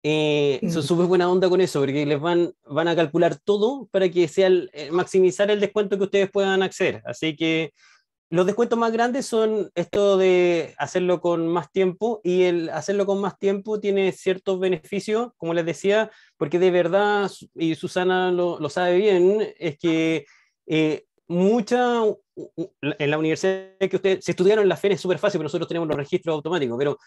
eh, son súper buena onda con eso, porque les van, van a calcular todo para que sea eh, maximizar el descuento que ustedes puedan acceder. Así que los descuentos más grandes son esto de hacerlo con más tiempo y el hacerlo con más tiempo tiene ciertos beneficios, como les decía, porque de verdad, y Susana lo, sabe bien, es que eh, mucha, en la universidad que ustedes, se estudiaron la FEN es súper fácil, pero nosotros tenemos los registros automáticos, pero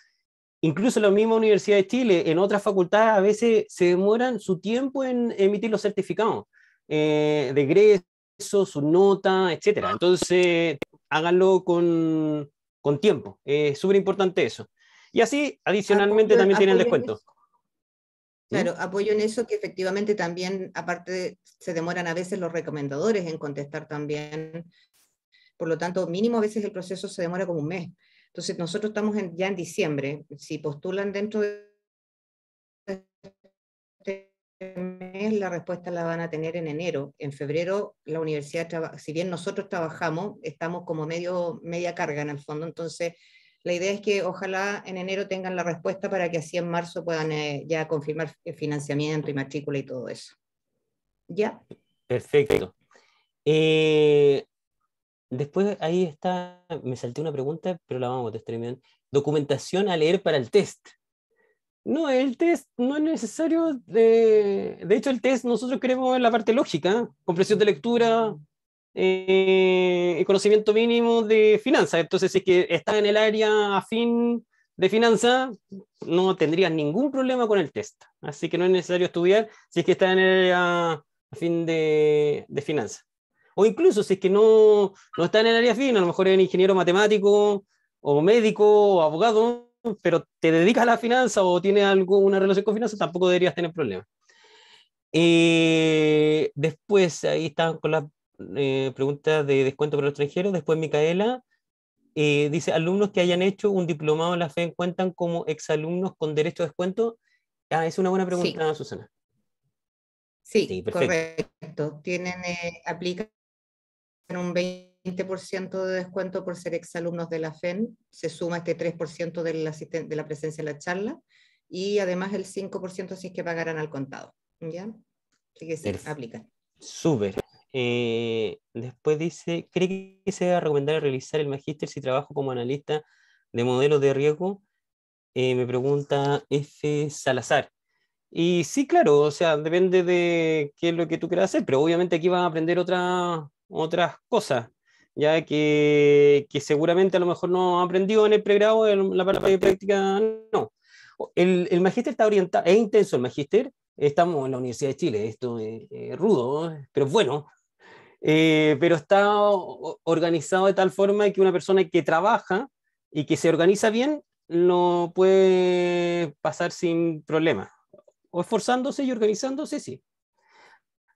incluso en la misma Universidad de Chile, en otras facultades a veces se demoran su tiempo en emitir los certificados eh, de egreso, su nota, etcétera. Entonces, háganlo con, con tiempo, es súper importante eso. Y así, adicionalmente, también tienen descuento. Claro, apoyo en eso que efectivamente también, aparte, se demoran a veces los recomendadores en contestar también. Por lo tanto, mínimo a veces el proceso se demora como un mes. Entonces, nosotros estamos ya en diciembre. Si postulan dentro de este mes, la respuesta la van a tener en enero. En febrero, la universidad, si bien nosotros trabajamos, estamos como medio, media carga en el fondo. Entonces, la idea es que ojalá en enero tengan la respuesta para que así en marzo puedan eh, ya confirmar el financiamiento y matrícula y todo eso. ¿Ya? Perfecto. Eh, después ahí está, me salté una pregunta, pero la vamos a contestar Documentación a leer para el test. No, el test no es necesario. De, eh, de hecho, el test nosotros queremos la parte lógica, comprensión de lectura, eh, conocimiento mínimo de finanzas. Entonces, si es que estás en el área afín de finanzas, no tendrías ningún problema con el test. Así que no es necesario estudiar si es que estás en el área afín de, de finanzas. O incluso si es que no, no estás en el área afín, a lo mejor eres ingeniero matemático o médico o abogado, pero te dedicas a la finanza o tienes alguna relación con finanzas, tampoco deberías tener problemas. Eh, después, ahí están con las eh, pregunta de descuento para los extranjeros. Después Micaela eh, dice, alumnos que hayan hecho un diplomado en la FEN cuentan como exalumnos con derecho a descuento. Ah, es una buena pregunta, Susana. Sí, correcto. Tienen, eh, aplican un 20% de descuento por ser exalumnos de la FEN, se suma este 3% de la, de la presencia en la charla y además el 5% si es que pagarán al contado. ¿Ya? Así que sí, aplican. Súper. Eh, después dice, ¿cree que se va a recomendar realizar el magíster si trabajo como analista de modelos de riesgo? Eh, me pregunta F. Salazar. Y sí, claro, o sea, depende de qué es lo que tú quieras hacer, pero obviamente aquí van a aprender otra, otras cosas, ya que, que, seguramente a lo mejor no aprendido en el pregrado, en la parte de práctica no. El, el magíster está orientado, es intenso el magíster, estamos en la Universidad de Chile, esto es rudo, pero bueno, eh, pero está organizado de tal forma que una persona que trabaja y que se organiza bien lo puede pasar sin problema. O esforzándose y organizándose, sí.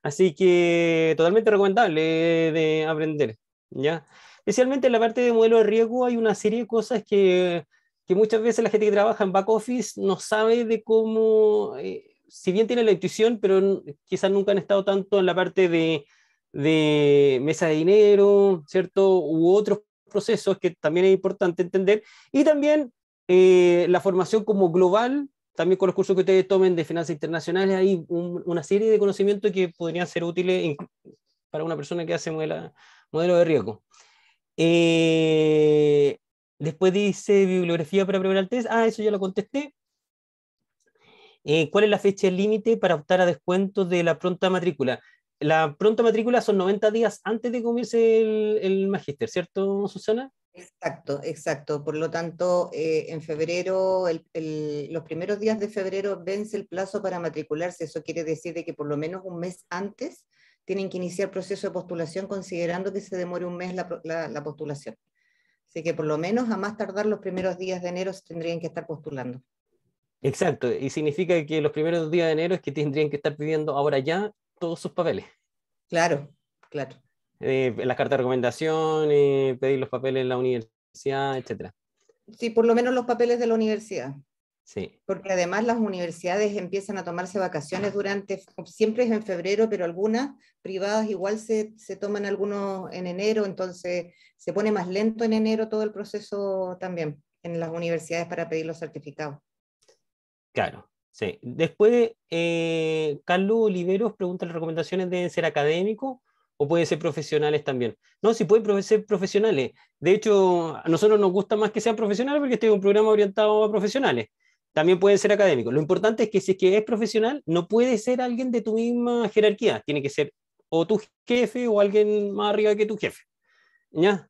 Así que totalmente recomendable de aprender, ¿ya? Especialmente en la parte de modelo de riesgo hay una serie de cosas que, que muchas veces la gente que trabaja en back office no sabe de cómo, eh, si bien tiene la intuición, pero quizás nunca han estado tanto en la parte de, de mesa de dinero, ¿cierto? U otros procesos que también es importante entender. Y también eh, la formación como global, también con los cursos que ustedes tomen de finanzas internacionales, hay una serie de conocimientos que podrían ser útiles para una persona que hace modelo de riesgo. Eh, después dice bibliografía para preparar el test. Ah, eso ya lo contesté. Eh, ¿Cuál es la fecha límite para optar a descuentos de la pronta matrícula? la pronta matrícula son 90 días antes de comerse el, el magíster, ¿cierto, Susana? Exacto, exacto. Por lo tanto, eh, en febrero, los primeros días de febrero vence el plazo para matricularse. Eso quiere decir de que por lo menos un mes antes tienen que iniciar proceso de postulación considerando que se demore un mes la, postulación. Así que por lo menos a más tardar los primeros días de enero tendrían que estar postulando. Exacto, y significa que los primeros días de enero es que tendrían que estar pidiendo ahora ya todos sus papeles. Claro, claro. Eh, las cartas de recomendación, y eh, pedir los papeles en la universidad, etc. Sí, por lo menos los papeles de la universidad. Sí. Porque además las universidades empiezan a tomarse vacaciones durante, siempre es en febrero, pero algunas privadas igual se, se toman algunos en enero, entonces se pone más lento en enero todo el proceso también en las universidades para pedir los certificados. Claro. Sí. Después, eh, Carlos Oliveros pregunta, ¿las recomendaciones deben ser académicos o pueden ser profesionales también? No, sí pueden ser profesionales. De hecho, a nosotros nos gusta más que sean profesionales porque este es un programa orientado a profesionales. También pueden ser académicos. Lo importante es que si es que es profesional, no puede ser alguien de tu misma jerarquía. Tiene que ser o tu jefe o alguien más arriba que tu jefe. ¿Ya?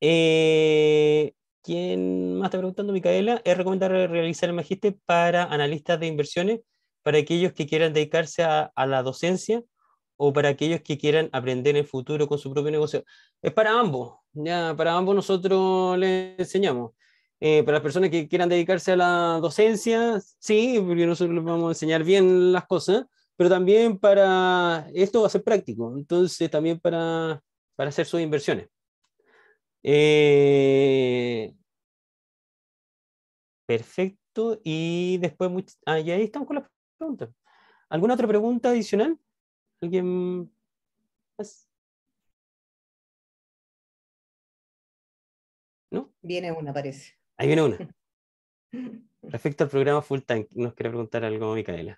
Eh, ¿Quién más está preguntando, Micaela, es recomendar realizar el magíster para analistas de inversiones, para aquellos que quieran dedicarse a, la docencia o para aquellos que quieran aprender en el futuro con su propio negocio. Es para ambos, ya, para ambos nosotros les enseñamos. Eh, para las personas que quieran dedicarse a la docencia, sí, porque nosotros les vamos a enseñar bien las cosas, pero también para, esto va a ser práctico, entonces también para, para hacer sus inversiones. Eh, perfecto. Y después, ah, ahí estamos con las preguntas. ¿Alguna otra pregunta adicional? ¿Alguien más? ¿No? Viene una, parece. Ahí viene una. Respecto al programa Full Tank, nos quiere preguntar algo, Micaela.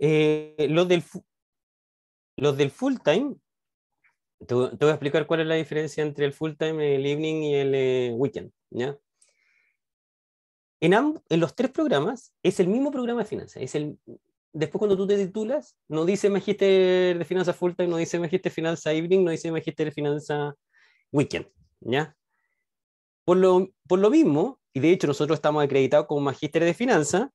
Eh, los, del, full time, te, voy a explicar cuál es la diferencia entre el full time, el evening y el eh, weekend. ¿ya? En, los tres programas es el mismo programa de finanzas. Es el, después cuando tú te titulas, no dice magíster de finanzas full time, no dice magíster finanzas evening, no dice magíster de finanzas weekend. ¿ya? Por, lo, por lo mismo, y de hecho nosotros estamos acreditados como magíster de finanzas,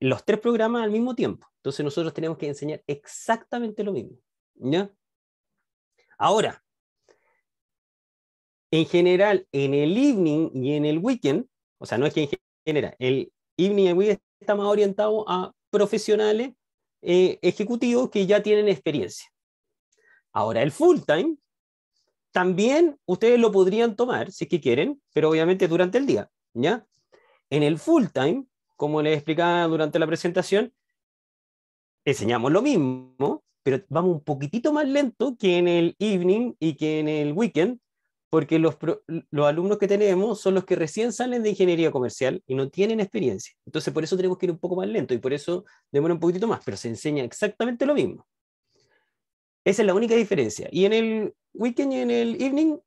los tres programas al mismo tiempo. Entonces nosotros tenemos que enseñar exactamente lo mismo. ¿ya? Ahora, en general, en el evening y en el weekend, o sea, no es que en general, el evening y el weekend está más orientado a profesionales eh, ejecutivos que ya tienen experiencia. Ahora, el full time, también ustedes lo podrían tomar si es que quieren, pero obviamente durante el día, ¿ya? En el full time, como les explicaba durante la presentación, enseñamos lo mismo, pero vamos un poquitito más lento que en el evening y que en el weekend, porque los, los alumnos que tenemos son los que recién salen de ingeniería comercial y no tienen experiencia. Entonces, por eso tenemos que ir un poco más lento y por eso demora un poquitito más, pero se enseña exactamente lo mismo. Esa es la única diferencia. Y en el weekend y en el evening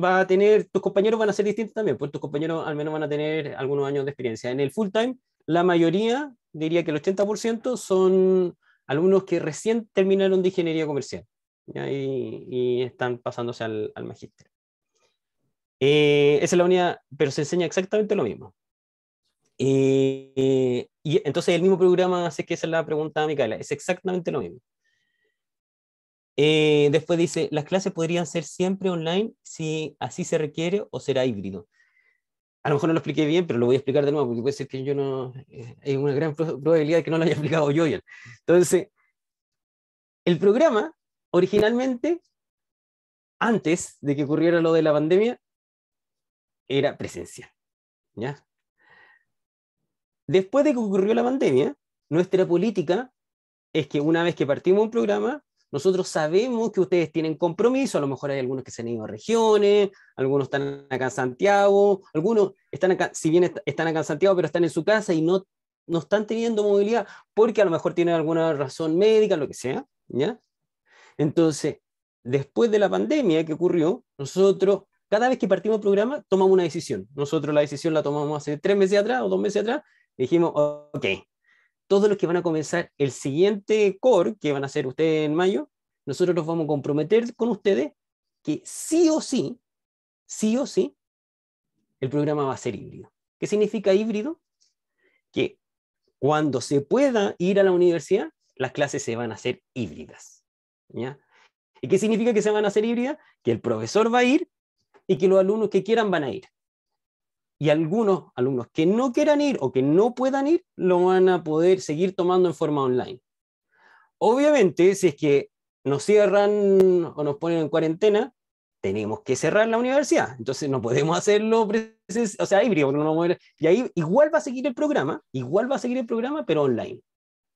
va a tener, tus compañeros van a ser distintos también, pues tus compañeros al menos van a tener algunos años de experiencia. En el full time, la mayoría, diría que el 80%, son algunos que recién terminaron de ingeniería comercial Y, están pasándose al, al magíster. Eh, esa es la unidad, pero se enseña exactamente lo mismo. Eh, y entonces el mismo programa, sé que esa es la pregunta, Micaela, es exactamente lo mismo. Eh, después dice, las clases podrían ser siempre online si así se requiere o será híbrido. A lo mejor no lo expliqué bien, pero lo voy a explicar de nuevo, porque puede ser que yo no... hay eh, una gran probabilidad de que no lo haya explicado yo bien. Entonces, el programa, originalmente, antes de que ocurriera lo de la pandemia, era presencial. ¿ya? Después de que ocurrió la pandemia, nuestra política es que una vez que partimos un programa, nosotros sabemos que ustedes tienen compromiso, a lo mejor hay algunos que se han ido a regiones, algunos están acá en Santiago, algunos están acá, si bien están acá en Santiago, pero están en su casa y no, no están teniendo movilidad porque a lo mejor tienen alguna razón médica, lo que sea, ¿ya? Entonces, después de la pandemia que ocurrió, nosotros, cada vez que partimos programa, tomamos una decisión. Nosotros la decisión la tomamos hace tres meses atrás o dos meses atrás, dijimos, ok, todos los que van a comenzar el siguiente core que van a hacer ustedes en mayo, nosotros nos vamos a comprometer con ustedes que sí o sí, sí o sí, el programa va a ser híbrido. ¿Qué significa híbrido? Que cuando se pueda ir a la universidad, las clases se van a hacer híbridas. ¿ya? ¿Y qué significa que se van a hacer híbridas? Que el profesor va a ir y que los alumnos que quieran van a ir y algunos alumnos que no quieran ir o que no puedan ir, lo van a poder seguir tomando en forma online. Obviamente, si es que nos cierran o nos ponen en cuarentena, tenemos que cerrar la universidad. Entonces no podemos hacerlo o sea, híbrido. No y ahí igual va a seguir el programa, igual va a seguir el programa, pero online.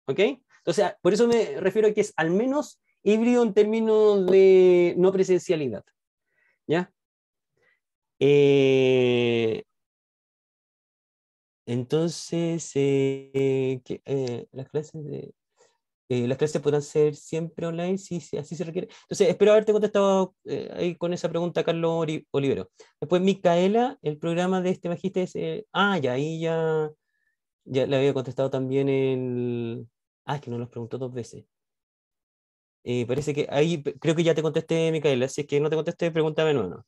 ¿Ok? Entonces, por eso me refiero a que es al menos híbrido en términos de no presencialidad. ¿Ya? Eh, entonces, eh, eh, las clases eh, las clases podrán ser siempre online si, así se requiere. Entonces, espero haberte contestado ahí con esa pregunta, Carlos Olivero. Después, Micaela, el programa de este magíster es. ah, ya, ahí ya, ya le había contestado también el. Ah, es que no los preguntó dos veces. parece que ahí creo que ya te contesté, Micaela. Si es que no te contesté, pregúntame nuevo.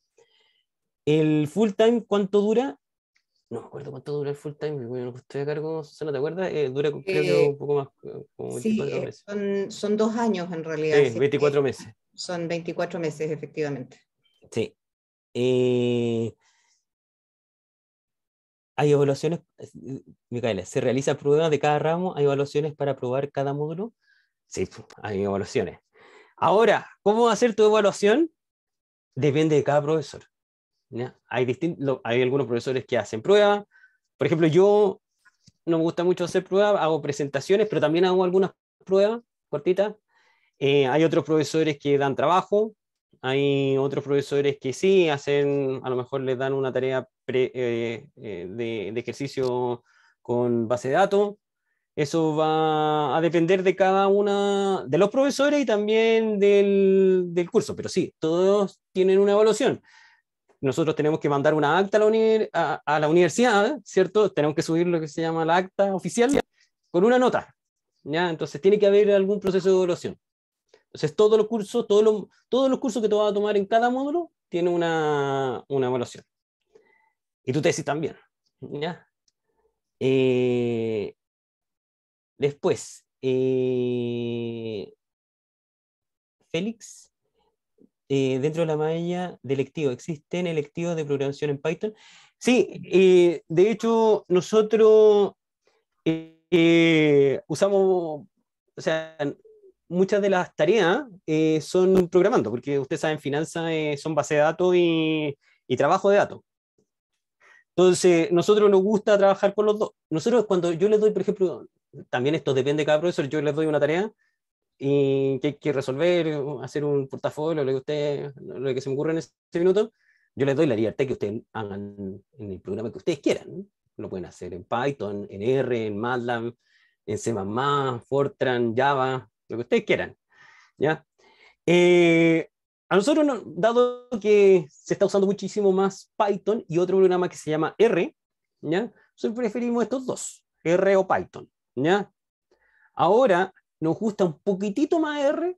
¿El full time cuánto dura? no me acuerdo cuánto dura el full time, bueno, estoy a cargo, Susana, ¿te acuerdas? Eh, dura creo eh, un poco más, eh, como 24 sí, meses. Son, son, dos años en realidad. Sí, 24 meses. Son 24 meses, efectivamente. Sí. hay evaluaciones, Micaela, se realiza pruebas de cada ramo, hay evaluaciones para probar cada módulo. Sí, hay evaluaciones. Ahora, ¿cómo va a ser tu evaluación? Depende de cada profesor. Hay, algunos profesores que hacen pruebas. Por ejemplo, yo no me gusta mucho hacer pruebas, hago presentaciones, pero también hago algunas pruebas cortitas. Eh, hay otros profesores que dan trabajo, hay otros profesores que sí hacen, a lo mejor les dan una tarea eh, eh, de, ejercicio con base de datos. Eso va a depender de cada una de los profesores y también del curso, pero sí, todos tienen una evaluación nosotros tenemos que mandar una acta a la, universidad, ¿cierto? Tenemos que subir lo que se llama la acta oficial con una nota, ¿ya? Entonces tiene que haber algún proceso de evaluación. Entonces todos los cursos, todos los, todos los cursos que tú vas a tomar en cada módulo tienen una, evaluación. Y tu tesis también, ¿ya? Eh, después, eh, Félix, eh, dentro de la malla de lectivo ¿Existen electivos de programación en Python? Sí, eh, de hecho, nosotros eh, usamos, o sea, muchas de las tareas son programando, porque ustedes saben, finanzas son base de datos y, y trabajo de datos. Entonces, nosotros nos gusta trabajar con los dos. Nosotros cuando yo les doy, por ejemplo, también esto depende de cada profesor, yo les doy una tarea, y que hay que resolver, hacer un portafolio, lo que, usted, lo que se me ocurre en este minuto, yo les doy la libertad que ustedes hagan en el programa que ustedes quieran. Lo pueden hacer en Python, en R, en MATLAB, en C++, Fortran, Java, lo que ustedes quieran. ¿ya? Eh, a nosotros, dado que se está usando muchísimo más Python y otro programa que se llama R, ¿ya? nosotros preferimos estos dos, R o Python. ¿ya? Ahora, nos gusta un poquitito más R.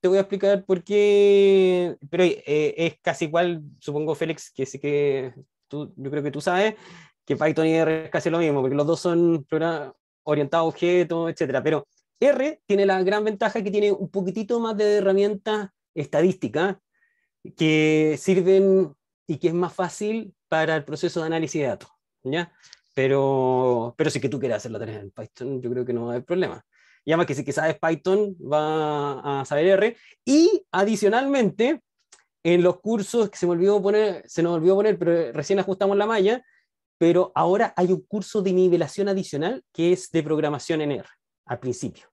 te voy a explicar por qué, pero eh, es casi igual, supongo, Félix, que sí que tú, yo creo que tú sabes que Python y R es casi lo mismo, porque los dos son orientados a objetos, etcétera. Pero R tiene la gran ventaja que tiene un poquitito más de herramientas estadísticas que sirven y que es más fácil para el proceso de análisis de datos, ¿ya? Pero, pero sí que tú quieras hacerlo la en Python, yo creo que no va a haber problema llama que si que sabes Python va a saber R. Y adicionalmente, en los cursos que se me olvidó poner, se nos olvidó poner, pero recién ajustamos la malla, pero ahora hay un curso de nivelación adicional que es de programación en R, al principio.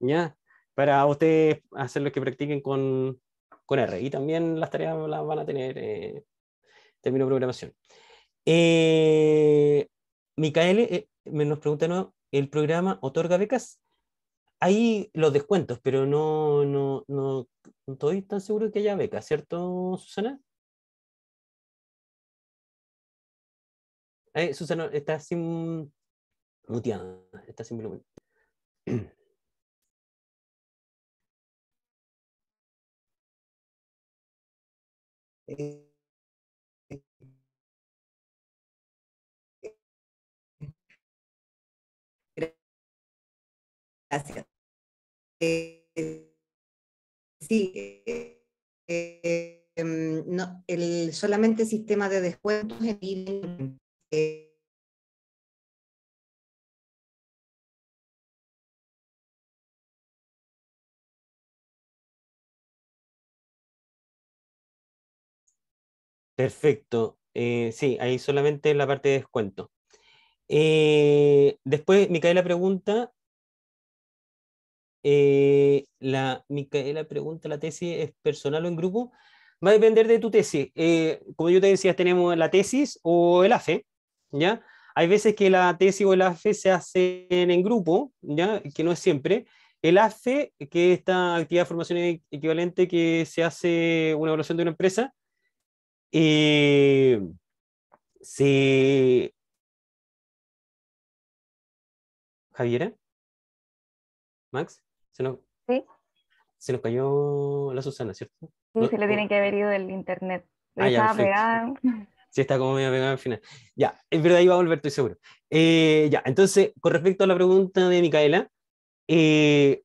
¿Ya? Para ustedes hacer lo que practiquen con, R. Y también las tareas las van a tener eh, en de programación. Eh, Micael eh, nos pregunta, ¿el programa otorga becas? hay los descuentos, pero no, no, no, estoy tan seguro de que haya becas, ¿cierto, Susana? Eh, Susana, está sin muteada, está sin volumen. Eh, eh, gracias. sí, eh, em, no, el solamente sistema de descuentos en eh, Perfecto. Eh, sí, ahí solamente la parte de descuento. Eh, después, Micaela pregunta eh, la Micaela eh, pregunta, ¿la tesis es personal o en grupo? Va a depender de tu tesis. Eh, como yo te decía, tenemos la tesis o el AFE, ¿ya? Hay veces que la tesis o el AFE se hacen en grupo, ¿ya? Que no es siempre. El AFE, que es esta actividad de formación e-, equivalente que se hace una evaluación de una empresa, eh, se... ¿Javiera? ¿Max? Se nos, se cayó la Susana, ¿cierto? Sí, se le tiene que haber ido del internet. Ah, sí, está como medio pegada al final. Ya, es verdad, iba a volver, estoy seguro. Eh, ya, entonces, con respecto a la pregunta de Micaela, eh,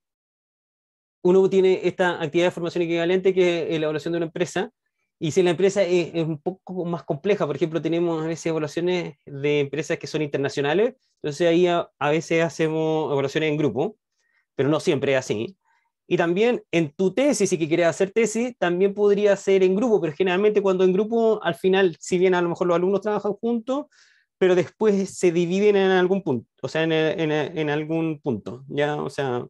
uno tiene esta actividad de formación equivalente que es eh, la evaluación de una empresa, y si la empresa es, un poco más compleja, por ejemplo, tenemos a veces evaluaciones de empresas que son internacionales, entonces ahí a veces hacemos evaluaciones en grupo, pero no siempre es así. Y también en tu tesis, si quieres hacer tesis, también podría ser en grupo, pero generalmente cuando en grupo, al final, si bien a lo mejor los alumnos trabajan juntos, pero después se dividen en algún punto, o sea, en, en, algún punto, ¿ya? O sea,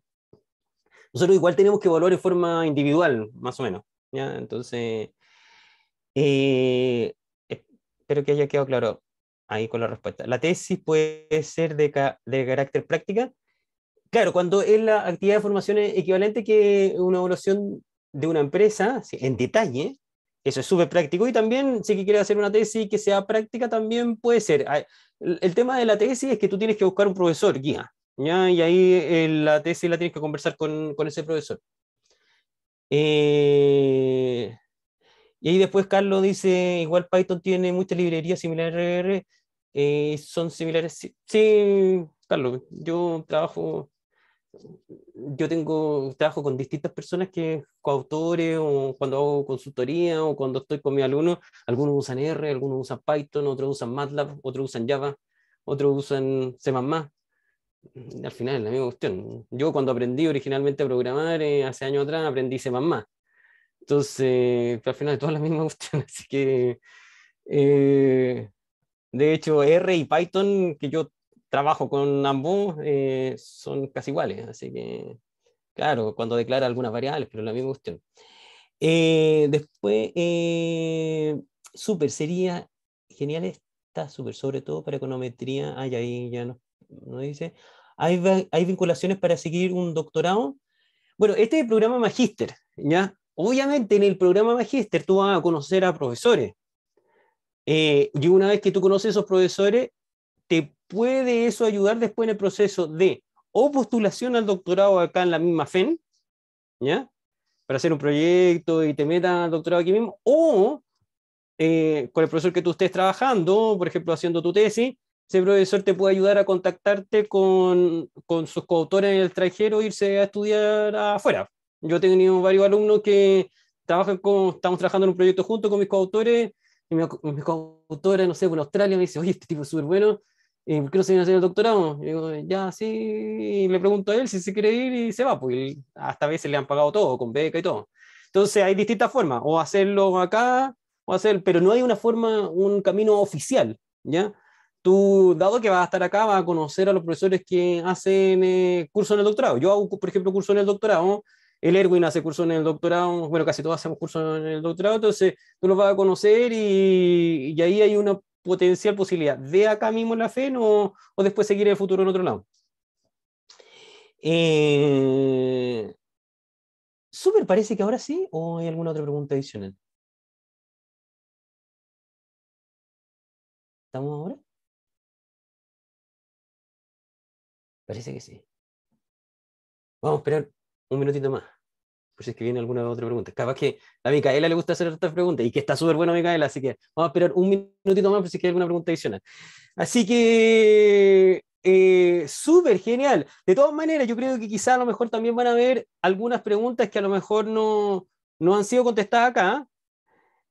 nosotros igual tenemos que evaluar de forma individual, más o menos, ¿ya? Entonces, eh, espero que haya quedado claro ahí con la respuesta. La tesis puede ser de, de carácter práctica, Claro, cuando es la actividad de formación equivalente que una evaluación de una empresa en detalle, eso es súper práctico. Y también, si quieres hacer una tesis que sea práctica, también puede ser. Ah, el tema de la tesis es que tú tienes que buscar un profesor guía, y ahí eh, la tesis la tienes que conversar con, ese profesor. Eh, y ahí después Carlos dice, igual Python tiene muchas librerías similares a RR, eh, son similares. sí, Carlos, yo trabajo yo tengo, trabajo con distintas personas que coautores o cuando hago consultoría o cuando estoy con mis alumnos, algunos usan R, algunos usan Python, otros usan MATLAB, otros usan Java, otros usan C++. Al final es la misma cuestión. Yo cuando aprendí originalmente a programar eh, hace años atrás, aprendí C++. Entonces, al final es toda la misma cuestión. Así que, eh, de hecho, R y Python, que yo trabajo con ambos eh, son casi iguales, así que, claro, cuando declara algunas variables, pero la misma cuestión. Eh, después, eh, super sería genial esta súper, sobre todo para econometría. Ay, ahí ya nos, no dice. ¿Hay, ¿Hay, vinculaciones para seguir un doctorado? Bueno, este es el programa Magíster, ¿ya? Obviamente en el programa Magíster tú vas a conocer a profesores. Eh, y una vez que tú conoces a esos profesores, te puede eso ayudar después en el proceso de o postulación al doctorado acá en la misma FEN, ¿ya? Para hacer un proyecto y te metan al doctorado aquí mismo, o eh, con el profesor que tú estés trabajando, por ejemplo, haciendo tu tesis, ese profesor te puede ayudar a contactarte con, con sus coautores en el extranjero e irse a estudiar afuera. Yo he tenido varios alumnos que trabajan con, estamos trabajando en un proyecto junto con mis coautores, y mis coautores, no sé, en Australia me dice, oye, este tipo es súper bueno, y quiero seguir haciendo el doctorado. Y digo, ya, sí, y le pregunto a él si se quiere ir y se va, pues hasta a veces le han pagado todo, con beca y todo. Entonces hay distintas formas, o hacerlo acá, o hacer, pero no hay una forma, un camino oficial, ¿ya? Tú, dado que vas a estar acá, vas a conocer a los profesores que hacen eh, curso en el doctorado. Yo hago, por ejemplo, curso en el doctorado, el Erwin hace curso en el doctorado, bueno, casi todos hacemos curso en el doctorado, entonces tú los vas a conocer y, y ahí hay una potencial posibilidad de acá mismo la fe o, o después seguir el futuro en otro lado. Eh, Super parece que ahora sí, o hay alguna otra pregunta adicional. ¿Estamos ahora? Parece que sí. Vamos a esperar un minutito más pues es que viene alguna otra pregunta. Capaz que a Micaela le gusta hacer estas preguntas y que está súper bueno Micaela, así que vamos a esperar un minutito más por si hay alguna pregunta adicional. Así que eh, súper genial. De todas maneras, yo creo que quizá a lo mejor también van a haber algunas preguntas que a lo mejor no, no han sido contestadas acá.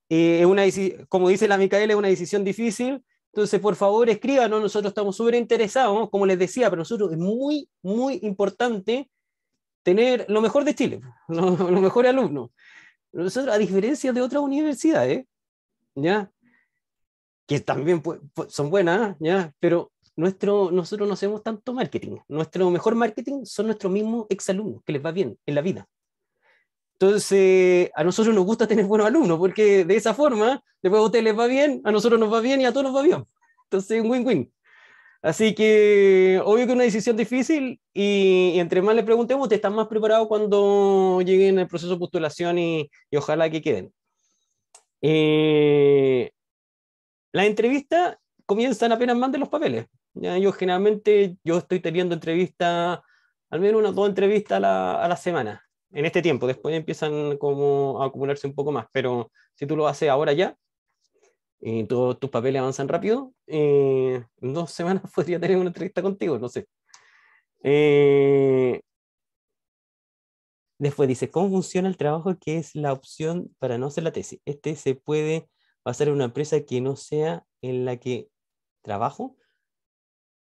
Eh, una, como dice la Micaela, es una decisión difícil. Entonces, por favor, escríbanos. Nosotros estamos súper interesados, como les decía, para nosotros es muy, muy importante tener lo mejor de Chile, los mejores alumnos. Nosotros, a diferencia de otras universidades, ¿ya? que también son buenas, ¿ya? pero nuestro, nosotros no hacemos tanto marketing. Nuestro mejor marketing son nuestros mismos exalumnos, que les va bien en la vida. Entonces, a nosotros nos gusta tener buenos alumnos, porque de esa forma, después a ustedes les va bien, a nosotros nos va bien y a todos nos va bien. Entonces, un win-win. Así que obvio que es una decisión difícil y, entre más le preguntemos, te están más preparados cuando lleguen el proceso de postulación y, ojalá que queden. Eh, la entrevista comienzan apenas manden los papeles. ¿ya? Yo generalmente yo estoy teniendo entrevista al menos o dos entrevistas a la, a la, semana, en este tiempo. Después empiezan como a acumularse un poco más, pero si tú lo haces ahora ya, eh, todos tus papeles avanzan rápido, eh, en dos semanas podría tener una entrevista contigo, no sé. Eh, después dice, ¿cómo funciona el trabajo que es la opción para no hacer la tesis? Este se puede pasar a una empresa que no sea en la que trabajo.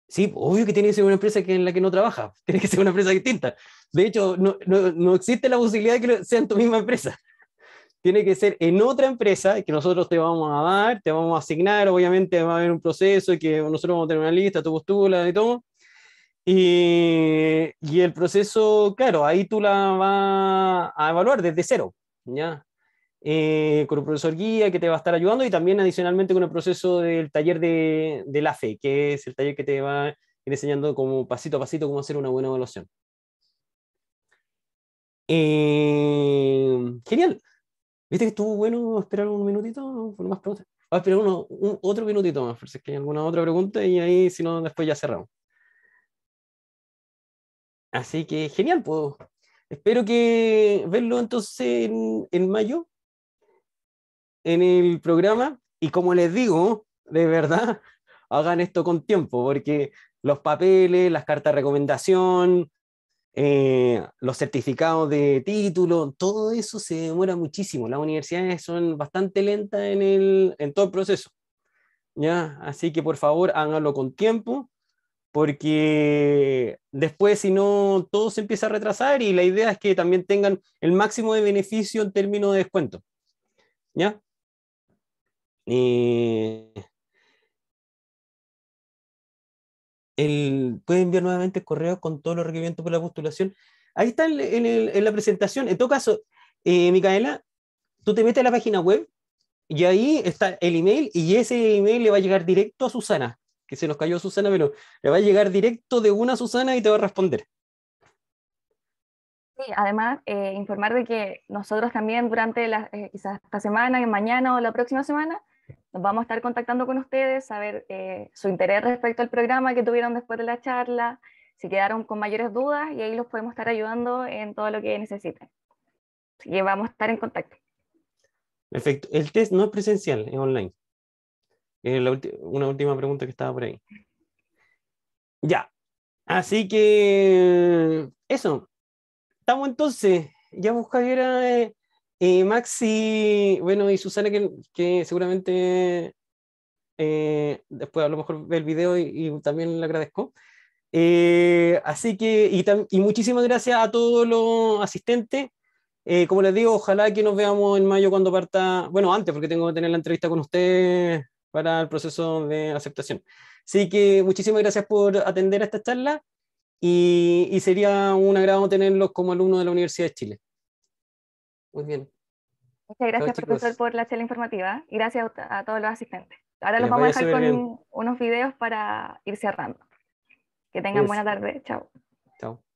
Sí, obvio que tiene que ser una empresa que, en la que no trabaja, tiene que ser una empresa distinta. De hecho, no, no, no existe la posibilidad de que sea en tu misma empresa tiene que ser en otra empresa que nosotros te vamos a dar, te vamos a asignar, obviamente va a haber un proceso y que nosotros vamos a tener una lista, tu postula y todo. Y, el proceso, claro, ahí tú la vas a evaluar desde cero, ¿ya? Eh, con un profesor guía que te va a estar ayudando y también adicionalmente con el proceso del taller de, la fe, que es el taller que te va enseñando como pasito a pasito cómo hacer una buena evaluación. Eh, genial. ¿Viste que estuvo bueno esperar un minutito? Por más preguntas. Voy a esperar uno, otro minutito más, por si es que hay alguna otra pregunta y ahí, si no, después ya cerramos. Así que genial, puedo. Espero que verlo entonces en, en mayo en el programa. Y como les digo, de verdad, hagan esto con tiempo, porque los papeles, las cartas de recomendación, eh, los certificados de título, todo eso se demora muchísimo. Las universidades son bastante lentas en, el, en todo el proceso. ¿ya? Así que por favor háganlo con tiempo, porque después si no, todo se empieza a retrasar y la idea es que también tengan el máximo de beneficio en términos de descuento. ¿Ya? Eh, el, puede enviar nuevamente el correo con todos los requerimientos para la postulación. Ahí está en, la presentación. En todo caso, eh, Micaela, tú te metes a la página web y ahí está el email y ese email le va a llegar directo a Susana, que se nos cayó Susana, pero le va a llegar directo de una a Susana y te va a responder. Sí, además, eh, informar de que nosotros también durante la, eh, quizás esta semana, mañana o la próxima semana, nos vamos a estar contactando con ustedes, a ver eh, su interés respecto al programa que tuvieron después de la charla, si quedaron con mayores dudas y ahí los podemos estar ayudando en todo lo que necesiten. Así que vamos a estar en contacto. Perfecto. El test no es presencial, es online. una última pregunta que estaba por ahí. Ya. Así que eso. Estamos entonces. Ya, Javiera, eh, y eh, Maxi, bueno, y Susana, que, seguramente eh, después a lo mejor ve el video y, también le agradezco. Eh, así que, y, muchísimas gracias a todos los asistentes. como les digo, ojalá que nos veamos en mayo cuando parta, bueno, antes, porque tengo que tener la entrevista con ustedes para el proceso de aceptación. Así que muchísimas gracias por atender a esta charla y sería un agrado tenerlos como alumnos de la Universidad de Chile. Muy bien. Muchas gracias, profesor, por la charla informativa y gracias a, todos los asistentes. Ahora los vamos a dejar con unos videos para ir cerrando. Que tengan pues buena tarde. Chao. Chao.